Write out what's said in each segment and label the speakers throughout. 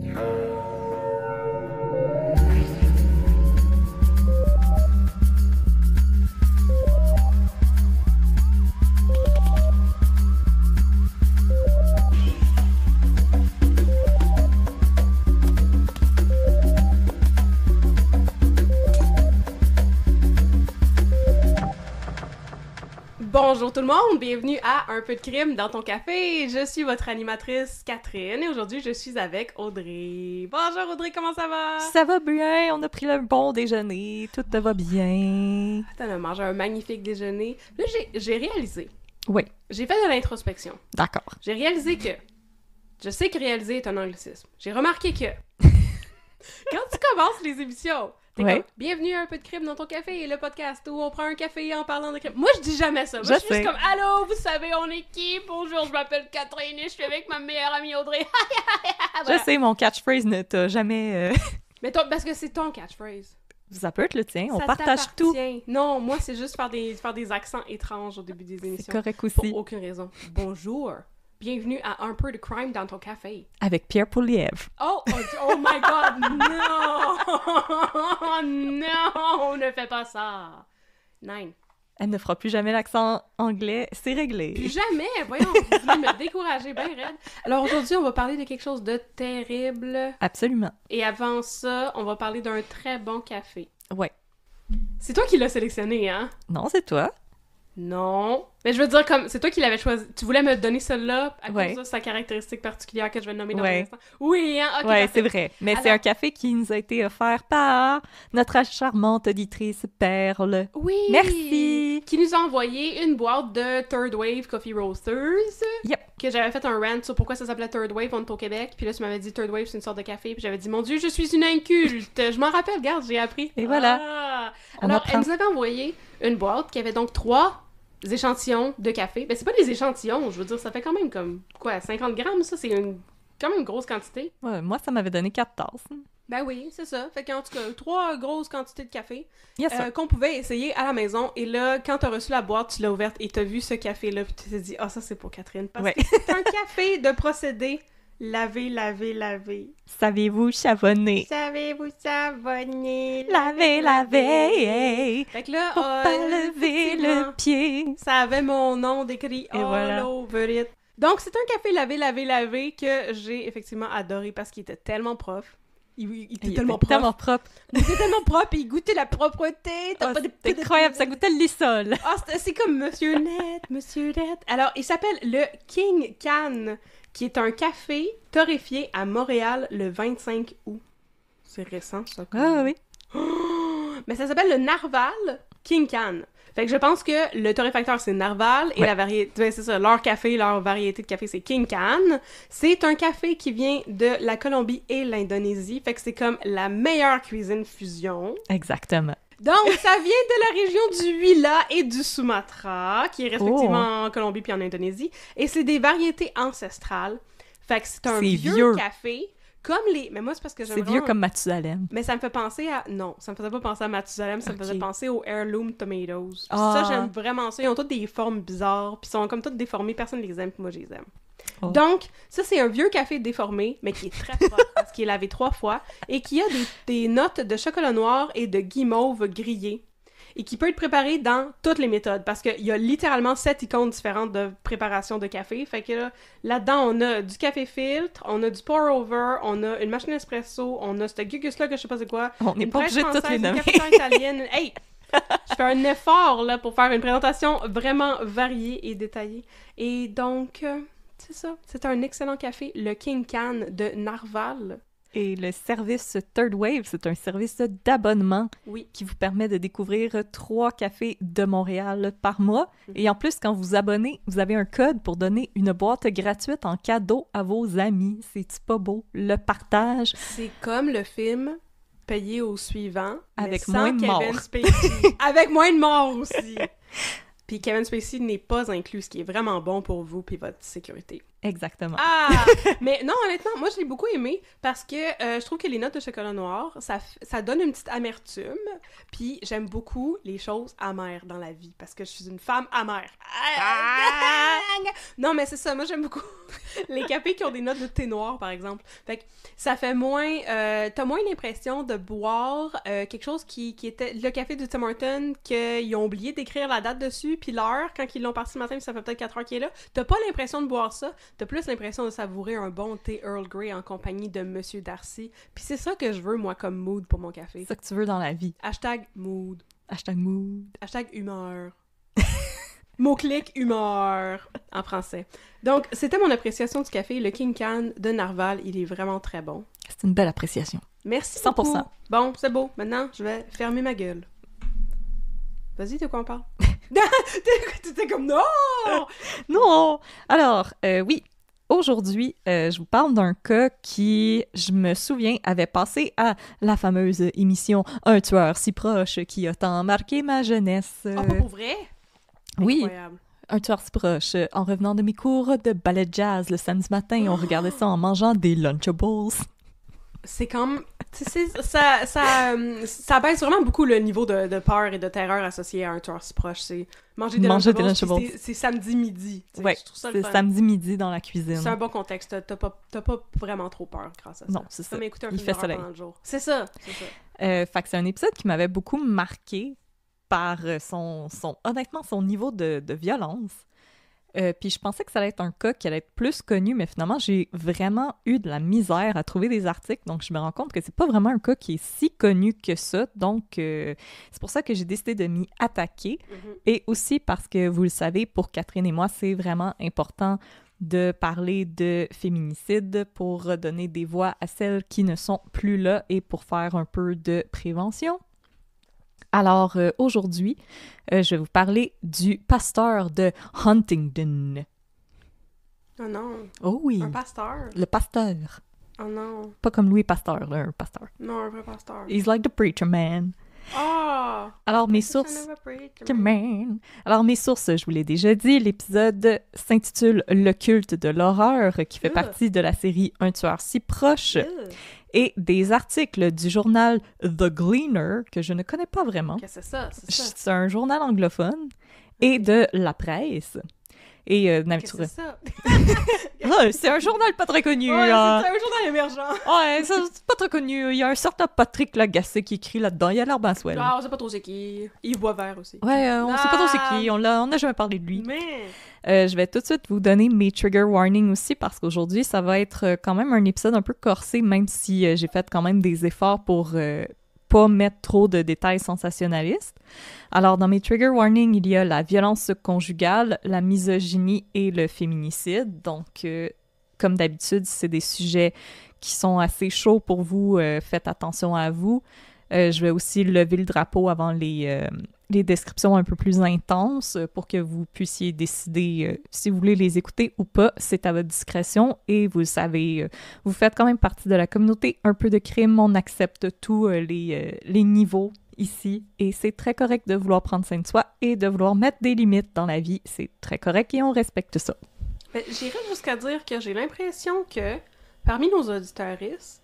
Speaker 1: Yeah. Mm. Bonjour tout le monde, bienvenue à Un peu de crime dans ton café. Je suis votre animatrice Catherine et aujourd'hui je suis avec Audrey. Bonjour Audrey, comment ça va? Ça
Speaker 2: va bien, on a pris le bon déjeuner, tout te va bien.
Speaker 1: on a mangé un magnifique déjeuner. Là j'ai réalisé. Oui. J'ai fait de l'introspection. D'accord. J'ai réalisé que. Je sais que réaliser est un anglicisme. J'ai remarqué que. quand tu commences les émissions, Bienvenue à un peu de crime dans ton café, le podcast où on prend un café en parlant de crime. Moi, je dis jamais ça. Moi, je, suis juste comme Allô, vous savez, on est qui Bonjour, je m'appelle Catherine et je suis avec ma meilleure amie Audrey. Je
Speaker 2: sais, mon catchphrase ne t'a jamais. Euh,
Speaker 1: Mais parce que c'est ton catchphrase.
Speaker 2: Ça peut être le tien, on partage
Speaker 1: tout. Non, moi, c'est juste faire des, faire des accents étranges au début des émissions. C'est correct aussi. Pour aucune raison. Bonjour. Bienvenue à Un peu de crime dans ton café.
Speaker 2: Avec Pierre Poulièvre.
Speaker 1: Oh, oh, oh, my god, non! non, ne fais pas ça. Nine.
Speaker 2: Elle ne fera plus jamais l'accent anglais, c'est réglé. Plus
Speaker 1: jamais, voyons, vous venez me décourager bien Alors aujourd'hui, on va parler de quelque chose de terrible. Absolument. Et avant ça, on va parler d'un très bon café. Ouais. C'est toi qui l'as sélectionné, hein? Non, c'est toi. Non. Mais je veux dire, comme c'est toi qui l'avais choisi. Tu voulais me donner celle-là à cause de sa caractéristique particulière que je vais nommer dans un instant. Oui, hein, c'est vrai. Mais c'est un café
Speaker 2: qui nous a été offert par notre charmante auditrice Perle. Oui!
Speaker 1: Merci! Qui nous a envoyé une boîte de Third Wave Coffee Roasters. Yep. Que j'avais fait un rant sur pourquoi ça s'appelait Third Wave, on est au Québec. Puis là, tu m'avais dit Third Wave, c'est une sorte de café. Puis j'avais dit, mon Dieu, je suis une inculte! je m'en rappelle, regarde, j'ai appris. Et voilà. Ah. Alors, elle nous avait envoyé une boîte qui avait donc trois échantillons de café. Ben, c'est pas des échantillons, je veux dire, ça fait quand même comme, quoi, 50 grammes, ça, c'est quand même une grosse quantité. Ouais, moi, ça
Speaker 2: m'avait donné 4 tasses.
Speaker 1: Ben oui, c'est ça. Fait qu'en tout cas, trois grosses quantités de café euh, qu'on pouvait essayer à la maison. Et là, quand t'as reçu la boîte, tu l'as ouverte et t'as vu ce café-là, puis tu t'es dit, ah, ça, c'est pour Catherine. Parce que c'est un café de procédé Laver, laver, laver.
Speaker 2: Savez-vous savonner?
Speaker 1: Savez-vous savonner? Laver, laver. Fait que là, euh, le pied. Ça avait mon nom décrit Et over it. Donc, c'est un café lavé, lavé, lavé que j'ai effectivement adoré parce qu'il était tellement prof. Il, était, tellement propre. Il était tellement propre et il goûtait la propreté. c'était oh, incroyable, ça goûtait le lissol ah, c'est comme Monsieur Net, Monsieur Net. Alors, il s'appelle le King Can, qui est un café torréfié à Montréal le 25 août. C'est récent, ça. Ah oui. mais ça s'appelle le Narval King Can. Fait que je pense que le torréfacteur, c'est Narval, et la variété, c'est ça, leur café, leur variété de café, c'est King Can. C'est un café qui vient de la Colombie et l'Indonésie, fait que c'est comme la meilleure cuisine fusion.
Speaker 2: Exactement.
Speaker 1: Donc, ça vient de la région du Huila et du Sumatra, qui est respectivement oh. en Colombie puis en Indonésie, et c'est des variétés ancestrales. Fait que c'est un vieux café comme les. Mais moi, c'est parce que j'aime. C'est vieux comme Mathusalem. Mais ça me fait penser à. Non, ça me faisait pas penser à Mathusalem, ça me faisait penser aux heirloom tomatoes. Ça, ah. j'aime vraiment ça. Ils ont toutes des formes bizarres, puis ils sont comme toutes déformées. Personne ne les aime, puis moi, je les aime. Oh. Donc, ça, c'est un vieux café déformé, mais qui est très fort parce qu'il est lavé trois fois et qui a des, des, notes de chocolat noir et de guimauve grillée et qui peut être préparé dans toutes les méthodes parce qu'il y a littéralement sept icônes différentes de préparation de café. Fait que là-dedans, on a du café filtre, on a du pour over, on a une machine espresso, on a ce gugus là que je sais pas c'est quoi. On n'est pas obligé de toutes les nommer. italienne. hey! je fais un effort là pour faire une présentation vraiment variée et détaillée. Et donc, euh, c'est ça. C'est un excellent café, le King Can de Narval.
Speaker 2: Et le service Third Wave, c'est un service d'abonnement qui vous permet de découvrir trois cafés de Montréal par mois. Mhm. Et en plus, quand vous abonnez, vous avez un code pour donner une boîte gratuite en cadeau à vos amis. C'est pas beau le partage. C'est comme le film payé au suivant avec moins de morts.
Speaker 1: avec moins de morts aussi. Puis Kevin Spacey n'est pas inclus, ce qui est vraiment bon
Speaker 2: pour vous puis votre sécurité. Exactement.
Speaker 1: Ah! mais non, honnêtement, moi, je l'ai beaucoup aimé parce que euh, je trouve que les notes de chocolat noir, ça, donne une petite amertume. Puis j'aime beaucoup les choses amères dans la vie parce que je suis une femme amère. Ah! non, mais c'est ça. Moi, j'aime beaucoup les cafés qui ont des notes de thé noir, par exemple. Fait que ça fait moins. Euh, t'as moins l'impression de boire euh, quelque chose qui, était le café de Tim que qu'ils ont oublié d'écrire la date dessus, puis l'heure quand ils l'ont parti ce matin, puis ça fait peut-être 4 heures qu'il est là. T'as pas l'impression de boire ça t'as plus l'impression de savourer un bon thé Earl Grey en compagnie de Monsieur Darcy. Puis c'est ça que je veux, moi, comme mood pour mon café. C'est ça que tu veux dans la vie. Hashtag mood.
Speaker 2: Hashtag mood.
Speaker 1: Hashtag humeur. Mot-clic humeur en français. Donc, c'était mon appréciation du café, le King Can de Narval. Il est vraiment très bon.
Speaker 2: C'est une belle appréciation.
Speaker 1: Merci 100%. Bon, c'est beau. Maintenant, je vais fermer ma gueule. Vas-y, de quoi on parle
Speaker 2: comme non Non Alors, euh, oui, aujourd'hui, euh, je vous parle d'un cas qui, je me souviens, avait passé à la fameuse émission Un tueur si proche qui a tant marqué ma jeunesse. Ah, vrai Oui. Un tueur si proche. En revenant de mes cours de ballet jazz le samedi matin, on ah! regardait ça en mangeant des Lunchables.
Speaker 1: C'est comme ça, ça, euh, ça baisse vraiment beaucoup le niveau de, peur et de terreur associé à un tueur si proche. C'est manger des manger lunchables, c'est samedi midi. Ouais, c'est samedi midi dans la cuisine. C'est un bon contexte. T'as pas, pas vraiment trop peur grâce à ça. Non, c'est ça. Il fait soleil. C'est ça,
Speaker 2: euh, c'est un épisode qui m'avait beaucoup marqué par son, son honnêtement, son niveau de, de violence. Euh, puis je pensais que ça allait être un cas qui allait être plus connu, mais finalement, j'ai vraiment eu de la misère à trouver des articles. Donc, je me rends compte que c'est pas vraiment un cas qui est si connu que ça. Donc, euh, c'est pour ça que j'ai décidé de m'y attaquer. Mm-hmm. Et aussi parce que, vous le savez, pour Catherine et moi, c'est vraiment important de parler de féminicide pour donner des voix à celles qui ne sont plus là et pour faire un peu de prévention. Alors euh, aujourd'hui, euh, je vais vous parler du pasteur de Huntingdon.
Speaker 1: Oh non. Oh oui. Un pasteur. Le pasteur.
Speaker 2: Oh non. Pas comme Louis Pasteur, là, un pasteur. Non, un vrai pasteur. He's like the preacher man. Ah! Alors mes sources. Preacher man. Alors mes sources, je vous l'ai déjà dit, l'épisode s'intitule Le culte de l'horreur, qui fait partie de la série Un tueur si proche et des articles du journal The Gleaner, que je ne connais pas vraiment. C'est ça, c'est ça. C'est un journal anglophone, et de La Presse. Et euh, C'est ça. c'est un journal pas très connu. Ouais, C'est un
Speaker 1: journal émergent.
Speaker 2: ouais, c'est pas très connu. Il y a un certain Patrick Lagacé qui écrit là-dedans. Il y a l'air à ah,
Speaker 1: on sait pas trop c'est qui. voit vert aussi. Ouais, euh, on sait pas trop c'est qui.
Speaker 2: On n'a a jamais parlé de lui. Mais. Euh, je vais tout de suite vous donner mes trigger warnings aussi parce qu'aujourd'hui, ça va être euh, quand même un épisode un peu corsé, même si j'ai fait quand même des efforts pour pas mettre trop de détails sensationnalistes. Alors, dans mes trigger warnings, il y a la violence conjugale, la misogynie et le féminicide. Donc, euh, comme d'habitude, c'est des sujets qui sont assez chauds pour vous. Euh, faites attention à vous. Euh, je vais aussi lever le drapeau avant les, les descriptions un peu plus intenses euh, pour que vous puissiez décider euh, si vous voulez les écouter ou pas. C'est à votre discrétion et vous le savez, euh, vous faites quand même partie de la communauté un peu de crime. On accepte tous les, les niveaux ici et c'est très correct de vouloir prendre soin de soi et de vouloir mettre des limites dans la vie. C'est très correct et on respecte ça.
Speaker 1: Ben, j'irais jusqu'à dire que j'ai l'impression que parmi nos auditeuristes,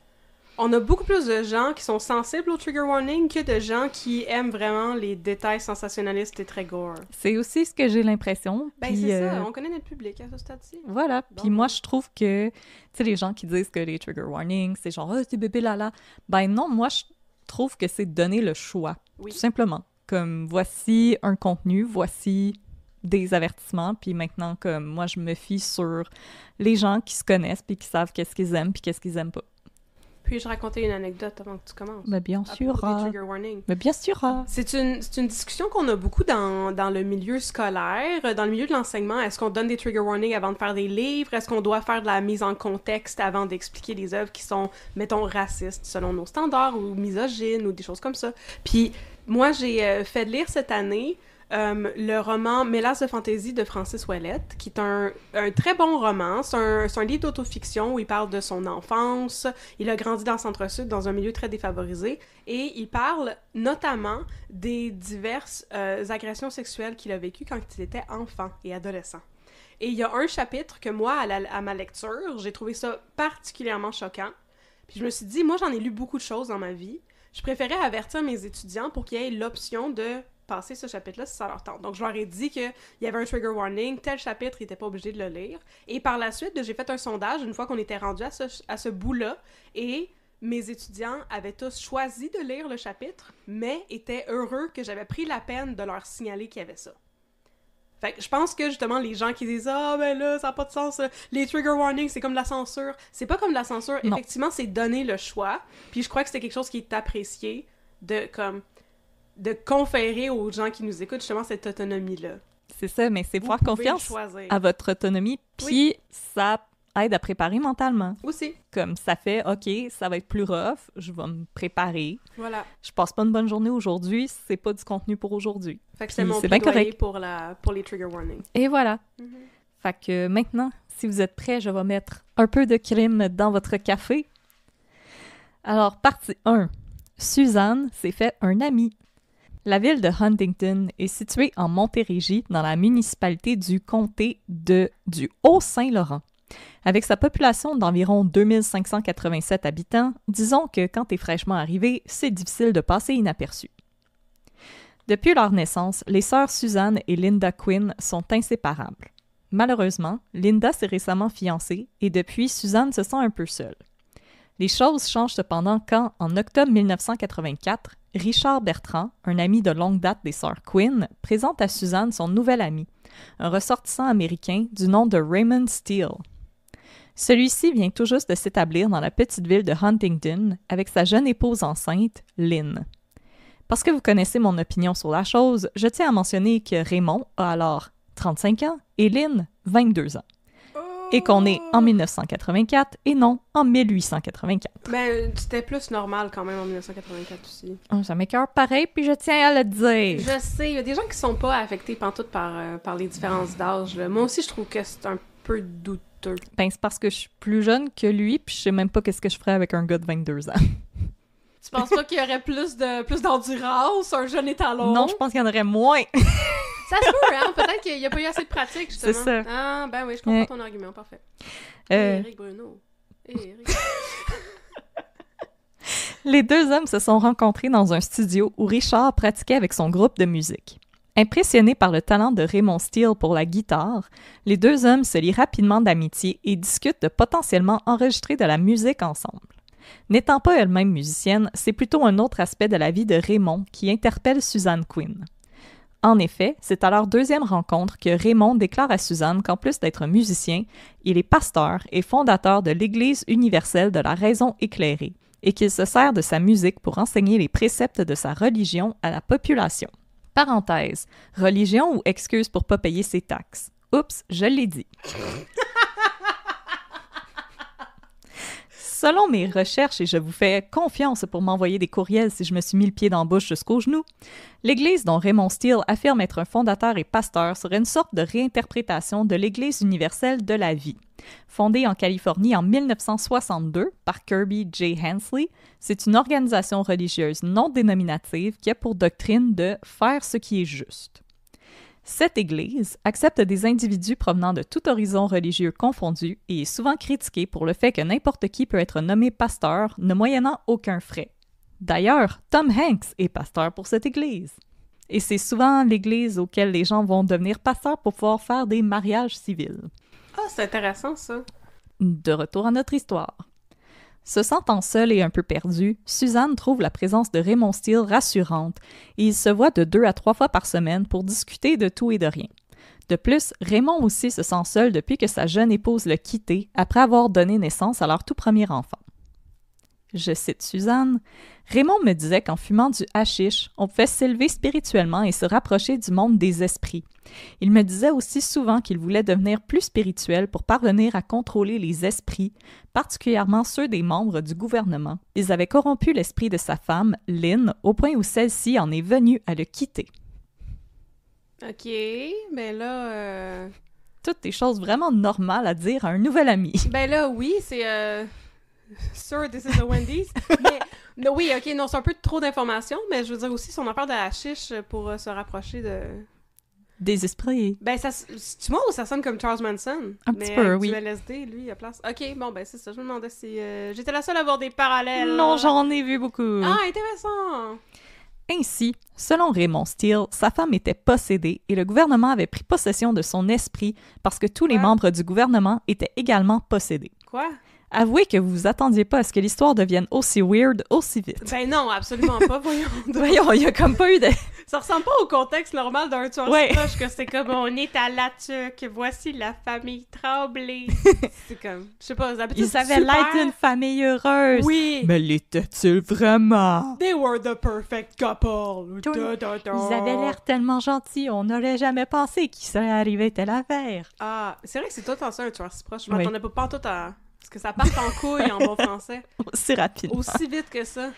Speaker 1: on a beaucoup plus de gens qui sont sensibles aux trigger warning que de gens qui aiment vraiment les détails sensationnalistes et très gore.
Speaker 2: C'est aussi ce que j'ai l'impression. Ben, c'est ça, euh, on
Speaker 1: connaît notre public à ce stade-ci. Voilà,
Speaker 2: puis moi, je trouve que, tu sais, les gens qui disent que les trigger warnings, c'est genre, oh, c'est bébé lala. Ben non, moi, je trouve que c'est donner le choix, tout simplement. Comme, voici un contenu, voici des avertissements, puis maintenant, comme, moi, je me fie sur les gens qui se connaissent, puis qui savent qu'est-ce qu'ils aiment, puis qu'est-ce qu'ils aiment pas.
Speaker 1: Puis-je raconter une anecdote avant que tu commences? bien sûr.
Speaker 2: bien sûr. C'est une,
Speaker 1: une, discussion qu'on a beaucoup dans, dans, le milieu scolaire, euh, dans le milieu de l'enseignement. Est-ce qu'on donne des trigger warnings avant de faire des livres? Est-ce qu'on doit faire de la mise en contexte avant d'expliquer des œuvres qui sont, mettons, racistes selon nos standards ou misogynes ou des choses comme ça? Puis moi, j'ai euh, fait lire cette année euh, le roman Mélasse de fantaisie de Francis Ouellette, qui est un, très bon roman. C'est un, livre d'autofiction où il parle de son enfance. Il a grandi dans le Centre-Sud, dans un milieu très défavorisé. Et il parle notamment des diverses euh, agressions sexuelles qu'il a vécues quand il était enfant et adolescent. Et il y a un chapitre que moi, à, ma lecture, j'ai trouvé ça particulièrement choquant. Puis je me suis dit, moi, j'en ai lu beaucoup de choses dans ma vie. Je préférais avertir mes étudiants pour qu'il y ait l'option de passer ce chapitre-là si ça leur tente. Donc, je leur ai dit qu'il y avait un trigger warning, tel chapitre, ils n'étaient pas obligés de le lire. Et par la suite, j'ai fait un sondage une fois qu'on était rendu à ce, bout-là et mes étudiants avaient tous choisi de lire le chapitre, mais étaient heureux que j'avais pris la peine de leur signaler qu'il y avait ça. Fait que je pense que justement, les gens qui disent Ah, ben là, ça n'a pas de sens, les trigger warnings, c'est comme la censure. C'est pas comme de la censure. Effectivement, c'est donner le choix. Puis je crois que c'était quelque chose qui est apprécié de comme de conférer aux gens qui nous écoutent justement cette autonomie-là.
Speaker 2: C'est ça, mais c'est faire confiance à votre autonomie, puis ça aide à préparer mentalement. Aussi. Comme ça fait, OK, ça va être plus rough, je vais me préparer. Voilà. Je passe pas une bonne journée aujourd'hui, c'est pas du contenu pour aujourd'hui. Fait que c'est mon
Speaker 1: Pour, les trigger warnings. Et
Speaker 2: voilà. Mhm. Fait que maintenant, si vous êtes prêts, je vais mettre un peu de crème dans votre café. Alors, partie 1. Suzanne s'est fait un ami. La ville de Huntington est située en Montérégie, dans la municipalité du comté de, du Haut-Saint-Laurent. Avec sa population d'environ 2587 habitants, disons que quand t'es fraîchement arrivé, c'est difficile de passer inaperçu. Depuis leur naissance, les sœurs Suzanne et Linda Quinn sont inséparables. Malheureusement, Linda s'est récemment fiancée et depuis, Suzanne se sent un peu seule. Les choses changent cependant quand, en octobre 1984, Richard Bertrand, un ami de longue date des sœurs Quinn, présente à Suzanne son nouvel ami, un ressortissant américain du nom de Raymond Steele. Celui-ci vient tout juste de s'établir dans la petite ville de Huntingdon avec sa jeune épouse enceinte, Lynn. Parce que vous connaissez mon opinion sur la chose, je tiens à mentionner que Raymond a alors 35 ans et Lynn 22 ans et qu'on est en 1984 et non en 1884.
Speaker 1: Ben, c'était plus normal quand même en 1984 aussi.
Speaker 2: Ah, ça m'écœure pareil, puis je tiens à le dire.
Speaker 1: Je sais, il y a des gens qui sont pas affectés pantoute par, euh, par les différences d'âge. Moi aussi, je trouve que c'est un peu douteux.
Speaker 2: Ben, c'est parce que je suis plus jeune que lui, puis je sais même pas qu'est-ce que je ferais avec un gars de 22 ans.
Speaker 1: Tu penses pas qu'il y aurait plus de plus d'endurance, un jeune étalon? Non, je pense
Speaker 2: qu'il y en aurait moins.
Speaker 1: ça se peut, hein? Peut-être qu'il n'y a pas eu assez de pratique, justement. C'est ça. Ah, ben oui, je comprends ton argument, parfait. Euh... Éric
Speaker 2: Bruno. Les deux hommes se sont rencontrés dans un studio où Richard pratiquait avec son groupe de musique. Impressionnés par le talent de Raymond Steele pour la guitare, les deux hommes se lient rapidement d'amitié et discutent de potentiellement enregistrer de la musique ensemble. N'étant pas elle-même musicienne, c'est plutôt un autre aspect de la vie de Raymond qui interpelle Suzanne Quinn. En effet, c'est à leur deuxième rencontre que Raymond déclare à Suzanne qu'en plus d'être musicien, il est pasteur et fondateur de l'Église universelle de la raison éclairée, et qu'il se sert de sa musique pour enseigner les préceptes de sa religion à la population. Parenthèse, religion ou excuse pour pas payer ses taxes. Oups, je l'ai dit. Selon mes recherches, et je vous fais confiance pour m'envoyer des courriels si je me suis mis le pied dans la bouche l'Église dont Raymond Steele affirme être un fondateur et pasteur serait une sorte de réinterprétation de l'Église universelle de la vie. Fondée en Californie en 1962 par Kirby J. Hensley, c'est une organisation religieuse non dénominative qui a pour doctrine de faire ce qui est juste. Cette Église accepte des individus provenant de tout horizon religieux confondu et est souvent critiquée pour le fait que n'importe qui peut être nommé pasteur ne moyennant aucun frais. D'ailleurs, Tom Hanks est pasteur pour cette Église. Et c'est souvent l'Église auquel les gens vont devenir pasteurs pour pouvoir faire des mariages civils.
Speaker 1: Ah, c'est intéressant ça.
Speaker 2: De retour à notre histoire. Se sentant seule et un peu perdue, Suzanne trouve la présence de Raymond Steele rassurante et ils se voient de deux à trois fois par semaine pour discuter de tout et de rien. De plus, Raymond aussi se sent seul depuis que sa jeune épouse l'a quitté après avoir donné naissance à leur tout premier enfant je cite Suzanne, Raymond me disait qu'en fumant du hashish, on pouvait s'élever spirituellement et se rapprocher du monde des esprits. Il me disait aussi souvent qu'il voulait devenir plus spirituel pour parvenir à contrôler les esprits, particulièrement ceux des membres du gouvernement. Ils avaient corrompu l'esprit de sa femme, Lynn, au point où celle-ci en est venue à le quitter. OK, mais ben là... Euh, Toutes des choses vraiment normales à dire à un nouvel ami.
Speaker 1: Ben là, oui, c'est... Euh, Sure, this is a Wendy's. mais, oui, ok, non, c'est un peu trop d'informations, mais je veux dire aussi son affaire de la chiche pour euh, se rapprocher de. Des esprits. Ben, ça, tu vois, ça sonne comme Charles Manson. Un petit peu, oui. Du LSD, lui, à place. Ok, bon, ben, c'est ça. Je me demandais si. Euh, j'étais la seule à avoir des parallèles. Non, j'en
Speaker 2: ai vu beaucoup. Ah,
Speaker 1: intéressant!
Speaker 2: Ainsi, selon Raymond Steele, sa femme était possédée et le gouvernement avait pris possession de son esprit parce que tous les membres du gouvernement étaient également possédés. Quoi? avouez que vous vous attendiez pas à ce que l'histoire devienne aussi weird aussi vite.
Speaker 1: Ben non, absolument pas, voyons. voyons, il y a comme
Speaker 2: pas eu de... Ça ressemble pas
Speaker 1: au contexte normal d'un tueur ouais. proche que c'est comme on est à la tuque, voici la famille tremblée. c'est comme, je sais pas, d'habitude Ils avaient l'air d'une
Speaker 2: famille heureuse. Oui. Mais l'étaient-ils vraiment?
Speaker 1: They were the perfect couple. Ils avaient l'air
Speaker 2: tellement gentils, on n'aurait jamais pensé qu'il serait arrivé telle affaire.
Speaker 1: Ah, c'est vrai que c'est toi en ça un tueur si proche. Je m'attendais pas tout à parce que ça part en couille en bon français.
Speaker 2: Aussi rapide. Aussi
Speaker 1: vite que ça.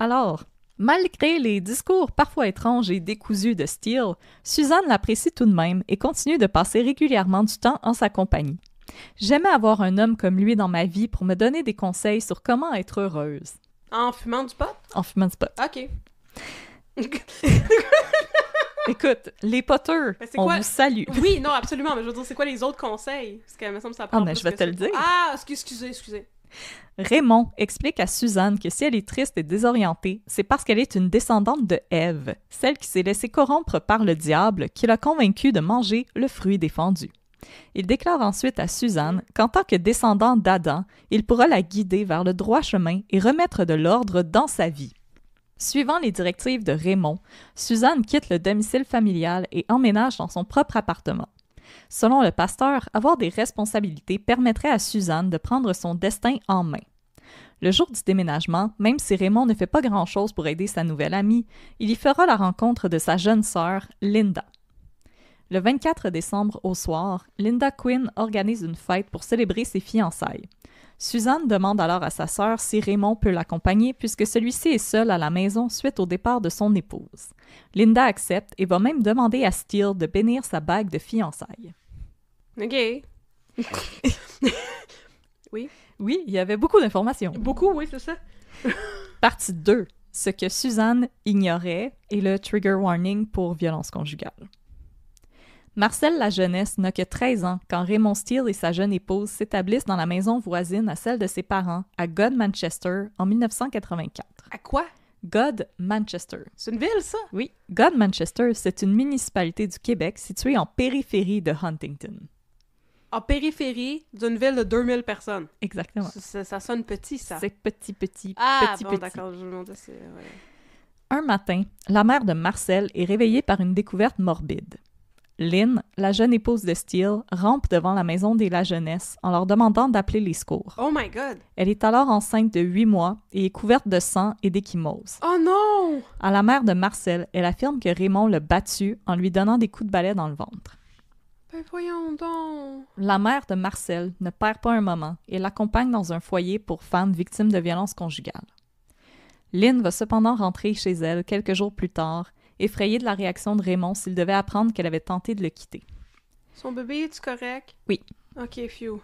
Speaker 2: Alors, malgré les discours parfois étranges et décousus de Steele, Suzanne l'apprécie tout de même et continue de passer régulièrement du temps en sa compagnie. J'aimais avoir un homme comme lui dans ma vie pour me donner des conseils sur comment être heureuse.
Speaker 1: En fumant du pot? En fumant du pot. OK.
Speaker 2: Écoute, les poteurs, on vous salue. Oui,
Speaker 1: non, absolument, mais je veux dire, c'est quoi les autres conseils? Parce que, me semble, ça Ah, je vais te le dire. Ah, excusez, excusez.
Speaker 2: Raymond explique à Suzanne que si elle est triste et désorientée, c'est parce qu'elle est une descendante de Ève, celle qui s'est laissée corrompre par le diable qui l'a convaincue de manger le fruit défendu. Il déclare ensuite à Suzanne qu'en tant que descendant d'Adam, il pourra la guider vers le droit chemin et remettre de l'ordre dans sa vie. Suivant les directives de Raymond, Suzanne quitte le domicile familial et emménage dans son propre appartement. Selon le pasteur, avoir des responsabilités permettrait à Suzanne de prendre son destin en main. Le jour du déménagement, même si Raymond ne fait pas grand-chose pour aider sa nouvelle amie, il y fera la rencontre de sa jeune sœur, Linda. Le 24 décembre au soir, Linda Quinn organise une fête pour célébrer ses fiançailles. Suzanne demande alors à sa sœur si Raymond peut l'accompagner puisque celui-ci est seul à la maison suite au départ de son épouse. Linda accepte et va même demander à Steele de bénir sa bague de fiançailles.
Speaker 1: OK.
Speaker 2: oui. Oui, il y avait beaucoup d'informations. Beaucoup, oui, c'est ça. Partie 2. Ce que Suzanne ignorait est le trigger warning pour violence conjugale. Marcel la jeunesse n'a que 13 ans quand Raymond Steele et sa jeune épouse s'établissent dans la maison voisine à celle de ses parents, à God, Manchester, en 1984. À quoi? God, Manchester. C'est une ville, ça? Oui. God, Manchester, c'est une municipalité du Québec située en périphérie de Huntington.
Speaker 1: En périphérie d'une ville de 2000 personnes. Exactement. Ça, sonne petit, ça. C'est petit, petit, ah, petit, bon, d'accord, je me demandais
Speaker 2: Un matin, la mère de Marcel est réveillée par une découverte morbide. Lynn, la jeune épouse de Steele, rampe devant la maison des La Jeunesse en leur demandant d'appeler les secours. Oh my God! Elle est alors enceinte de huit mois et est couverte de sang et d'échymose. Oh
Speaker 1: non!
Speaker 2: À la mère de Marcel, elle affirme que Raymond l'a battue en lui donnant des coups de balai dans le ventre. Ben voyons donc! La mère de Marcel ne perd pas un moment et l'accompagne dans un foyer pour femmes victimes de violences conjugales. Lynn va cependant rentrer chez elle quelques jours plus tard effrayé de la réaction de Raymond s'il devait apprendre qu'elle avait tenté de le quitter.
Speaker 1: Son bébé, est correct? Oui. Ok, phew.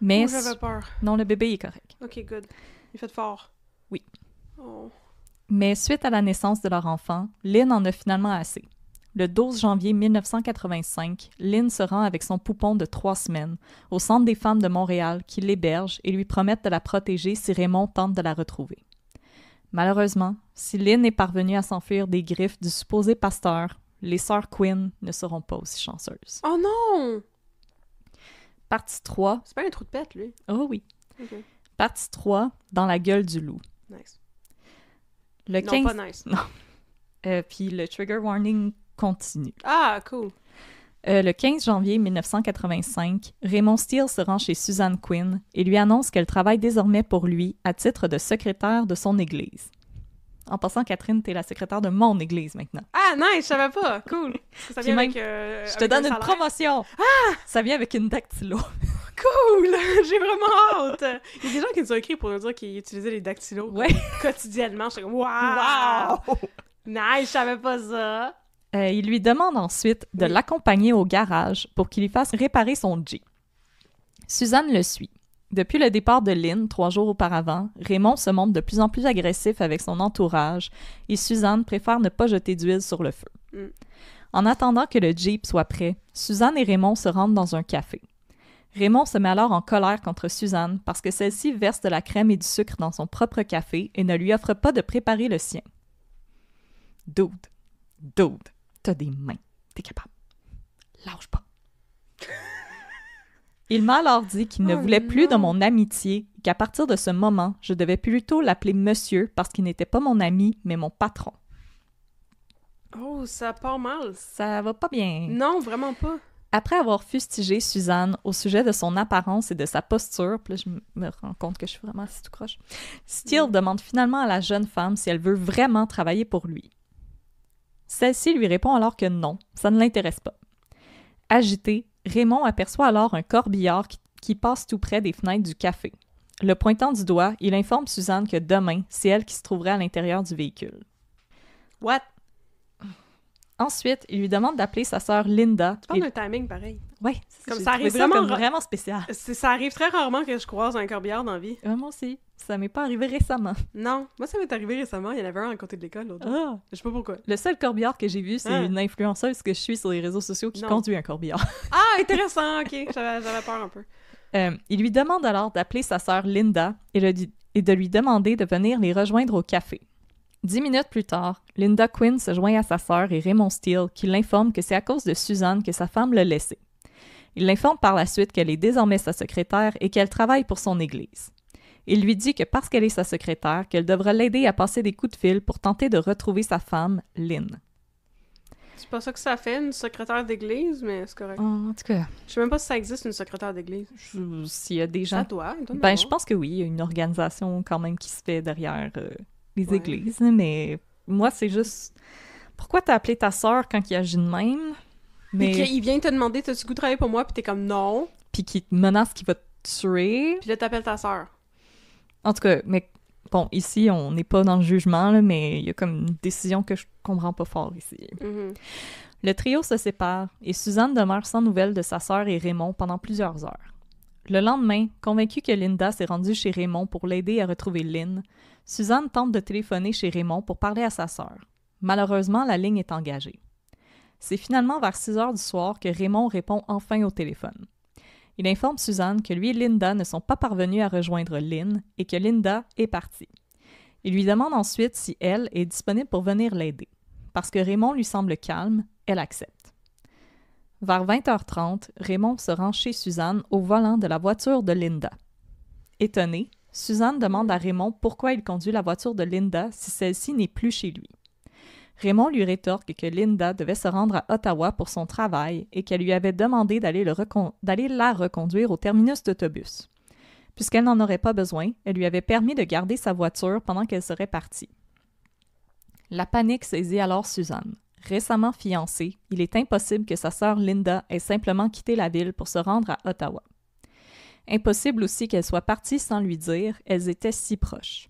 Speaker 2: Mais. peur. Non, le bébé est correct.
Speaker 1: Ok, good. Il fait fort. Oui.
Speaker 2: Oh. Mais suite à la naissance de leur enfant, Lynn en a finalement assez. Le 12 janvier 1985, Lynn se rend avec son poupon de trois semaines au Centre des femmes de Montréal qui l'héberge et lui promettent de la protéger si Raymond tente de la retrouver. Malheureusement, si Lynn est parvenue à s'enfuir des griffes du supposé pasteur, les sœurs Quinn ne seront pas aussi chanceuses.
Speaker 1: Oh non!
Speaker 2: Partie 3. C'est pas un trou de pète, lui. Oh oui. Partie 3, dans la gueule du loup. Nice. Le Non, pas nice. Non. Euh, puis le trigger warning continue. Ah, cool. Euh, le 15 janvier 1985, Raymond Steele se rend chez Suzanne Quinn et lui annonce qu'elle travaille désormais pour lui à titre de secrétaire de son église. En passant, Catherine, t'es la secrétaire de mon église maintenant.
Speaker 1: Ah, nice, je savais pas. Cool. Ça vient avec, euh, je te donne une promotion.
Speaker 2: Ah! Ça vient avec une dactylo.
Speaker 1: Cool! J'ai vraiment hâte! Il y a des gens qui nous ont écrit pour nous dire qu'ils utilisaient les dactylos ouais. quotidiennement. suis comme, waouh! Wow! Nice, je savais pas ça.
Speaker 2: Euh, il lui demande ensuite de l'accompagner au garage pour qu'il lui fasse réparer son Jeep. Suzanne le suit. Depuis le départ de Lynn, trois jours auparavant, Raymond se montre de plus en plus agressif avec son entourage et Suzanne préfère ne pas jeter d'huile sur le feu. Mm. En attendant que le Jeep soit prêt, Suzanne et Raymond se rendent dans un café. Raymond se met alors en colère contre Suzanne parce que celle-ci verse de la crème et du sucre dans son propre café et ne lui offre pas de préparer le sien. Dude. Dude t'as des mains. T'es capable. Lâche pas. Il m'a alors dit qu'il ne oh voulait plus de mon amitié, et qu'à partir de ce moment, je devais plutôt l'appeler monsieur parce qu'il n'était pas mon ami, mais mon patron.
Speaker 1: Oh, ça part mal.
Speaker 2: Ça va pas bien.
Speaker 1: Non, vraiment pas.
Speaker 2: Après avoir fustigé Suzanne au sujet de son apparence et de sa posture, puis je me rends compte que je suis vraiment assez tout croche, Steele mm. demande finalement à la jeune femme si elle veut vraiment travailler pour lui. Celle-ci lui répond alors que non, ça ne l'intéresse pas. Agité, Raymond aperçoit alors un corbillard qui, passe tout près des fenêtres du café. Le pointant du doigt, il informe Suzanne que demain, c'est elle qui se trouverait à l'intérieur du véhicule. What? Ensuite, il lui demande d'appeler sa sœur Linda. Tu parles d'un timing pareil. Oui, comme ça arrive vraiment, vraiment
Speaker 1: spécial. Ça arrive très rarement que je croise un corbillard dans la vie. Euh, moi aussi. Ça m'est pas arrivé récemment. Non, moi ça m'est arrivé récemment. Il y en avait un à côté de l'école l'autre.
Speaker 2: Ah. Je sais pas pourquoi. Le seul corbillard que j'ai vu, c'est ah. une influenceuse que je suis sur les réseaux sociaux qui conduit un corbillard.
Speaker 1: ah, intéressant. Ok, j'avais peur un peu.
Speaker 2: Euh, il lui demande alors d'appeler sa sœur Linda et, le, et de lui demander de venir les rejoindre au café. Dix minutes plus tard, Linda Quinn se joint à sa sœur et Raymond Steele, qui l'informe que c'est à cause de Suzanne que sa femme l'a laissé. Il l'informe par la suite qu'elle est désormais sa secrétaire et qu'elle travaille pour son église. Il lui dit que parce qu'elle est sa secrétaire, qu'elle devra l'aider à passer des coups de fil pour tenter de retrouver sa femme, Lynn.
Speaker 1: C'est pas ça que ça fait, une secrétaire d'église, mais c'est correct. En tout cas. Je sais même pas si ça existe, une secrétaire d'église.
Speaker 2: S'il y a des gens. Ça doit, ben, je pense que oui, il y a une organisation quand même qui se fait derrière. Euh, les églises, mais moi, c'est juste. Pourquoi t'as appelé ta sœur quand il agit de même? Mais... vient
Speaker 1: te demander, t'as-tu goût de travailler pour moi? Puis t'es comme non.
Speaker 2: Puis qu'il te menace qu'il va te tuer. Puis
Speaker 1: là, t'appelles ta sœur.
Speaker 2: En tout cas, mais bon, ici, on n'est pas dans le jugement, mais il y a comme une décision que je comprends pas fort ici. Mm-hmm. Le trio se sépare et Suzanne demeure sans nouvelles de sa sœur et Raymond pendant plusieurs heures. Le lendemain, convaincue que Linda s'est rendue chez Raymond pour l'aider à retrouver Lynn, Suzanne tente de téléphoner chez Raymond pour parler à sa sœur. Malheureusement, la ligne est engagée. C'est finalement vers 6 heures du soir que Raymond répond enfin au téléphone. Il informe Suzanne que lui et Linda ne sont pas parvenus à rejoindre Lynn et que Linda est partie. Il lui demande ensuite si elle est disponible pour venir l'aider. Parce que Raymond lui semble calme, elle accepte. Vers 20h30, Raymond se rend chez Suzanne au volant de la voiture de Linda. Étonnée, Suzanne demande à Raymond pourquoi il conduit la voiture de Linda si celle-ci n'est plus chez lui. Raymond lui rétorque que Linda devait se rendre à Ottawa pour son travail et qu'elle lui avait demandé d'aller la reconduire au terminus d'autobus. Puisqu'elle n'en aurait pas besoin, elle lui avait permis de garder sa voiture pendant qu'elle serait partie. La panique saisit alors Suzanne. Récemment fiancée, il est impossible que sa sœur Linda ait simplement quitté la ville pour se rendre à Ottawa. Impossible aussi qu'elles soient parties sans lui dire, elles étaient si proches.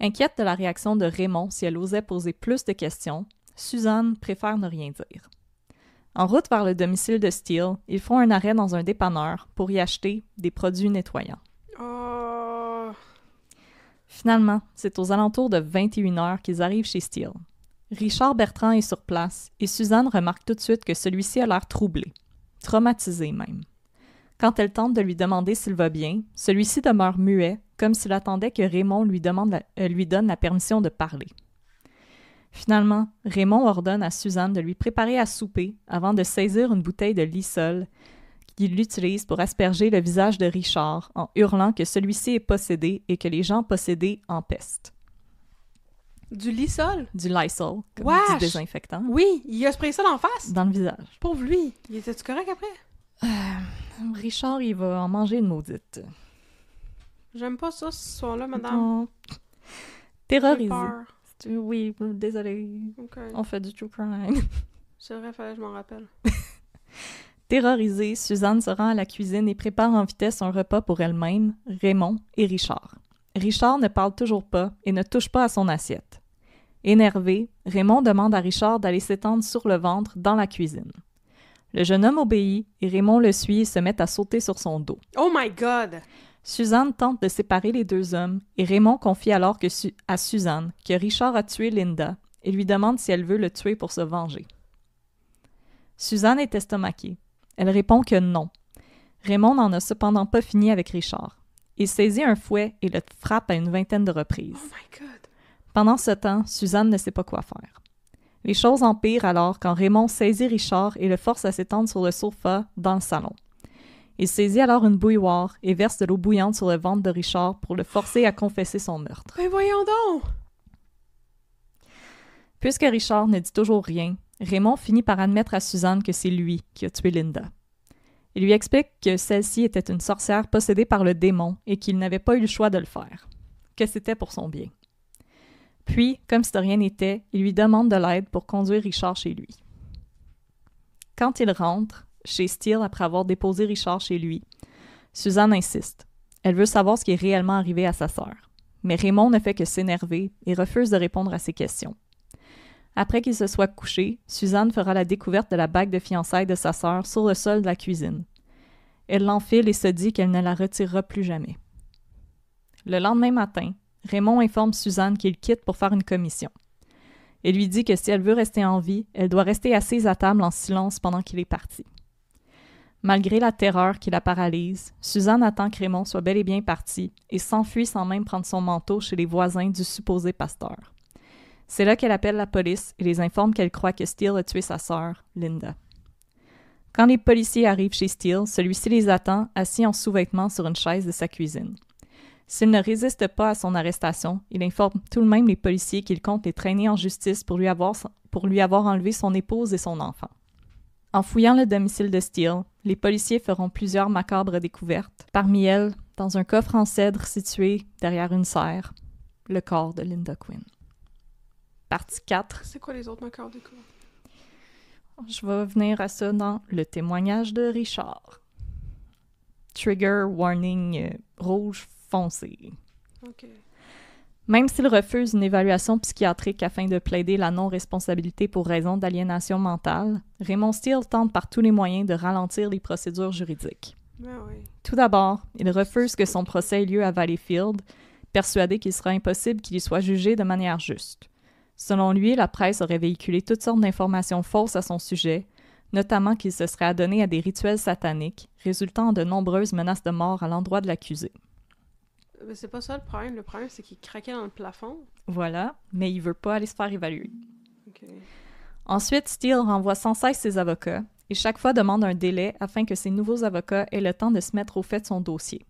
Speaker 2: Inquiète de la réaction de Raymond si elle osait poser plus de questions, Suzanne préfère ne rien dire. En route vers le domicile de Steele, ils font un arrêt dans un dépanneur pour y acheter des produits nettoyants. Oh. Finalement, c'est aux alentours de 21h qu'ils arrivent chez Steele. Richard Bertrand est sur place et Suzanne remarque tout de suite que celui-ci a l'air troublé, traumatisé même. Quand elle tente de lui demander s'il va bien, celui-ci demeure muet, comme s'il attendait que Raymond lui, demande euh, lui donne la permission de parler. Finalement, Raymond ordonne à Suzanne de lui préparer à souper avant de saisir une bouteille de Lysol qu'il utilise pour asperger le visage de Richard en hurlant que celui-ci est possédé et que les gens possédés en peste. Du lysol? Du lysol, comme du désinfectant. Oui, il a sprayé ça en face. Dans le visage. Pour lui. Il était-tu correct après? Euh, Richard, il va en manger une maudite. J'aime pas ça, ce soir-là, madame. Terrorisé.
Speaker 1: Oui, désolé. On fait du true crime. C'est vrai, je m'en rappelle.
Speaker 2: Terrorisée, Suzanne se rend à la cuisine et prépare en vitesse un repas pour elle-même, Raymond et Richard. Richard ne parle toujours pas et ne touche pas à son assiette. Énervé, Raymond demande à Richard d'aller s'étendre sur le ventre dans la cuisine. Le jeune homme obéit et Raymond le suit et se met à sauter sur son dos. Oh my God! Suzanne tente de séparer les deux hommes et Raymond confie alors que à Suzanne que Richard a tué Linda et lui demande si elle veut le tuer pour se venger. Suzanne est estomaquée. Elle répond que non. Raymond n'en a cependant pas fini avec Richard. Il saisit un fouet et le frappe à une vingtaine de reprises. Oh my God. Pendant ce temps, Suzanne ne sait pas quoi faire. Les choses empirent alors quand Raymond saisit Richard et le force à s'étendre sur le sofa dans le salon. Il saisit alors une bouilloire et verse de l'eau bouillante sur le ventre de Richard pour le forcer à confesser son meurtre. Mais voyons donc! Puisque Richard ne dit toujours rien, Raymond finit par admettre à Suzanne que c'est lui qui a tué Linda. Il lui explique que celle-ci était une sorcière possédée par le démon et qu'il n'avait pas eu le choix de le faire, que c'était pour son bien. Puis, comme si de rien n'était, il lui demande de l'aide pour conduire Richard chez lui. Quand il rentre chez Steele après avoir déposé Richard chez lui, Suzanne insiste. Elle veut savoir ce qui est réellement arrivé à sa sœur. Mais Raymond ne fait que s'énerver et refuse de répondre à ses questions. Après qu'il se soit couché, Suzanne fera la découverte de la bague de fiançailles de sa sœur sur le sol de la cuisine. Elle l'enfile et se dit qu'elle ne la retirera plus jamais. Le lendemain matin, Raymond informe Suzanne qu'il quitte pour faire une commission. Elle lui dit que si elle veut rester en vie, elle doit rester assise à table en silence pendant qu'il est parti. Malgré la terreur qui la paralyse, Suzanne attend que Raymond soit bel et bien parti et s'enfuit sans même prendre son manteau chez les voisins du supposé pasteur. C'est là qu'elle appelle la police et les informe qu'elle croit que Steele a tué sa sœur, Linda. Quand les policiers arrivent chez Steele, celui-ci les attend, assis en sous-vêtements sur une chaise de sa cuisine. S'il ne résiste pas à son arrestation, il informe tout de même les policiers qu'il compte les traîner en justice pour lui avoir, pour lui avoir enlevé son épouse et son enfant. En fouillant le domicile de Steele, les policiers feront plusieurs macabres découvertes. Parmi elles, dans un coffre en cèdre situé derrière une serre, le corps de Linda Quinn. Partie 4.
Speaker 1: C'est quoi les autres macabres découvertes?
Speaker 2: Je vais venir à ça dans le témoignage de Richard. Trigger warning euh, rouge foncé. Même s'il refuse une évaluation psychiatrique afin de plaider la non-responsabilité pour raison d'aliénation mentale, Raymond Steele tente par tous les moyens de ralentir les procédures juridiques. Ben Tout d'abord, il refuse que son procès ait lieu à Valleyfield, persuadé qu'il sera impossible qu'il y soit jugé de manière juste. Selon lui, la presse aurait véhiculé toutes sortes d'informations fausses à son sujet, notamment qu'il se serait adonné à des rituels sataniques, résultant de nombreuses menaces de mort à l'endroit de l'accusé.
Speaker 1: Euh, c'est pas ça le problème. Le problème, c'est qu'il craquait dans le plafond.
Speaker 2: Voilà, mais il veut pas aller se faire évaluer. Ensuite, Steele renvoie sans cesse ses avocats et chaque fois demande un délai afin que ses nouveaux avocats aient le temps de se mettre au fait de son dossier.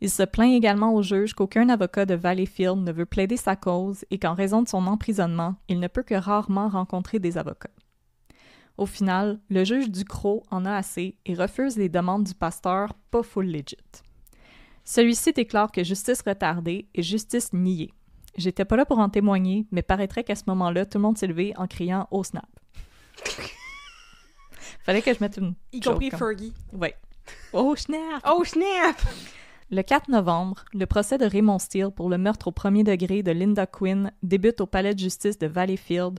Speaker 2: Il se plaint également au juge qu'aucun avocat de Valleyfield ne veut plaider sa cause et qu'en raison de son emprisonnement, il ne peut que rarement rencontrer des avocats. Au final, le juge Ducrot en a assez et refuse les demandes du pasteur pas full legit. Celui-ci déclare que justice retardée est justice niée. J'étais pas là pour en témoigner, mais paraîtrait qu'à ce moment-là, tout le monde s'est levé en criant au oh, snap. Fallait que je mette une. Y compris Fergie. Oui. Oh snap! Oh snap! Le 4 novembre, le procès de Raymond Steele pour le meurtre au premier degré de Linda Quinn débute au palais de justice de Valleyfield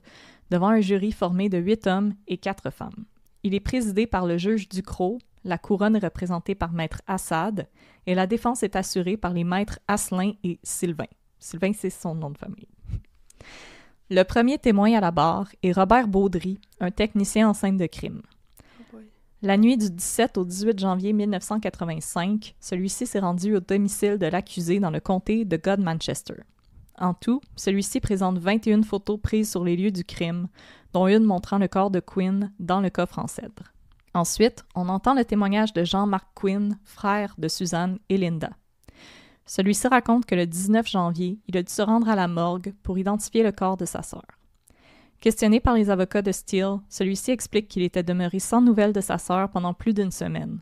Speaker 2: devant un jury formé de huit hommes et quatre femmes. Il est présidé par le juge Ducrot, la couronne est représentée par Maître Assad et la défense est assurée par les maîtres Asselin et Sylvain. Sylvain, c'est son nom de famille. Le premier témoin à la barre est Robert Baudry, un technicien en scène de crime. La nuit du 17 au 18 janvier 1985, celui-ci s'est rendu au domicile de l'accusé dans le comté de Godmanchester. En tout, celui-ci présente 21 photos prises sur les lieux du crime, dont une montrant le corps de Quinn dans le coffre en cèdre. Ensuite, on entend le témoignage de Jean-Marc Quinn, frère de Suzanne et Linda. Celui-ci raconte que le 19 janvier, il a dû se rendre à la morgue pour identifier le corps de sa sœur. Questionné par les avocats de Steele, celui-ci explique qu'il était demeuré sans nouvelles de sa sœur pendant plus d'une semaine.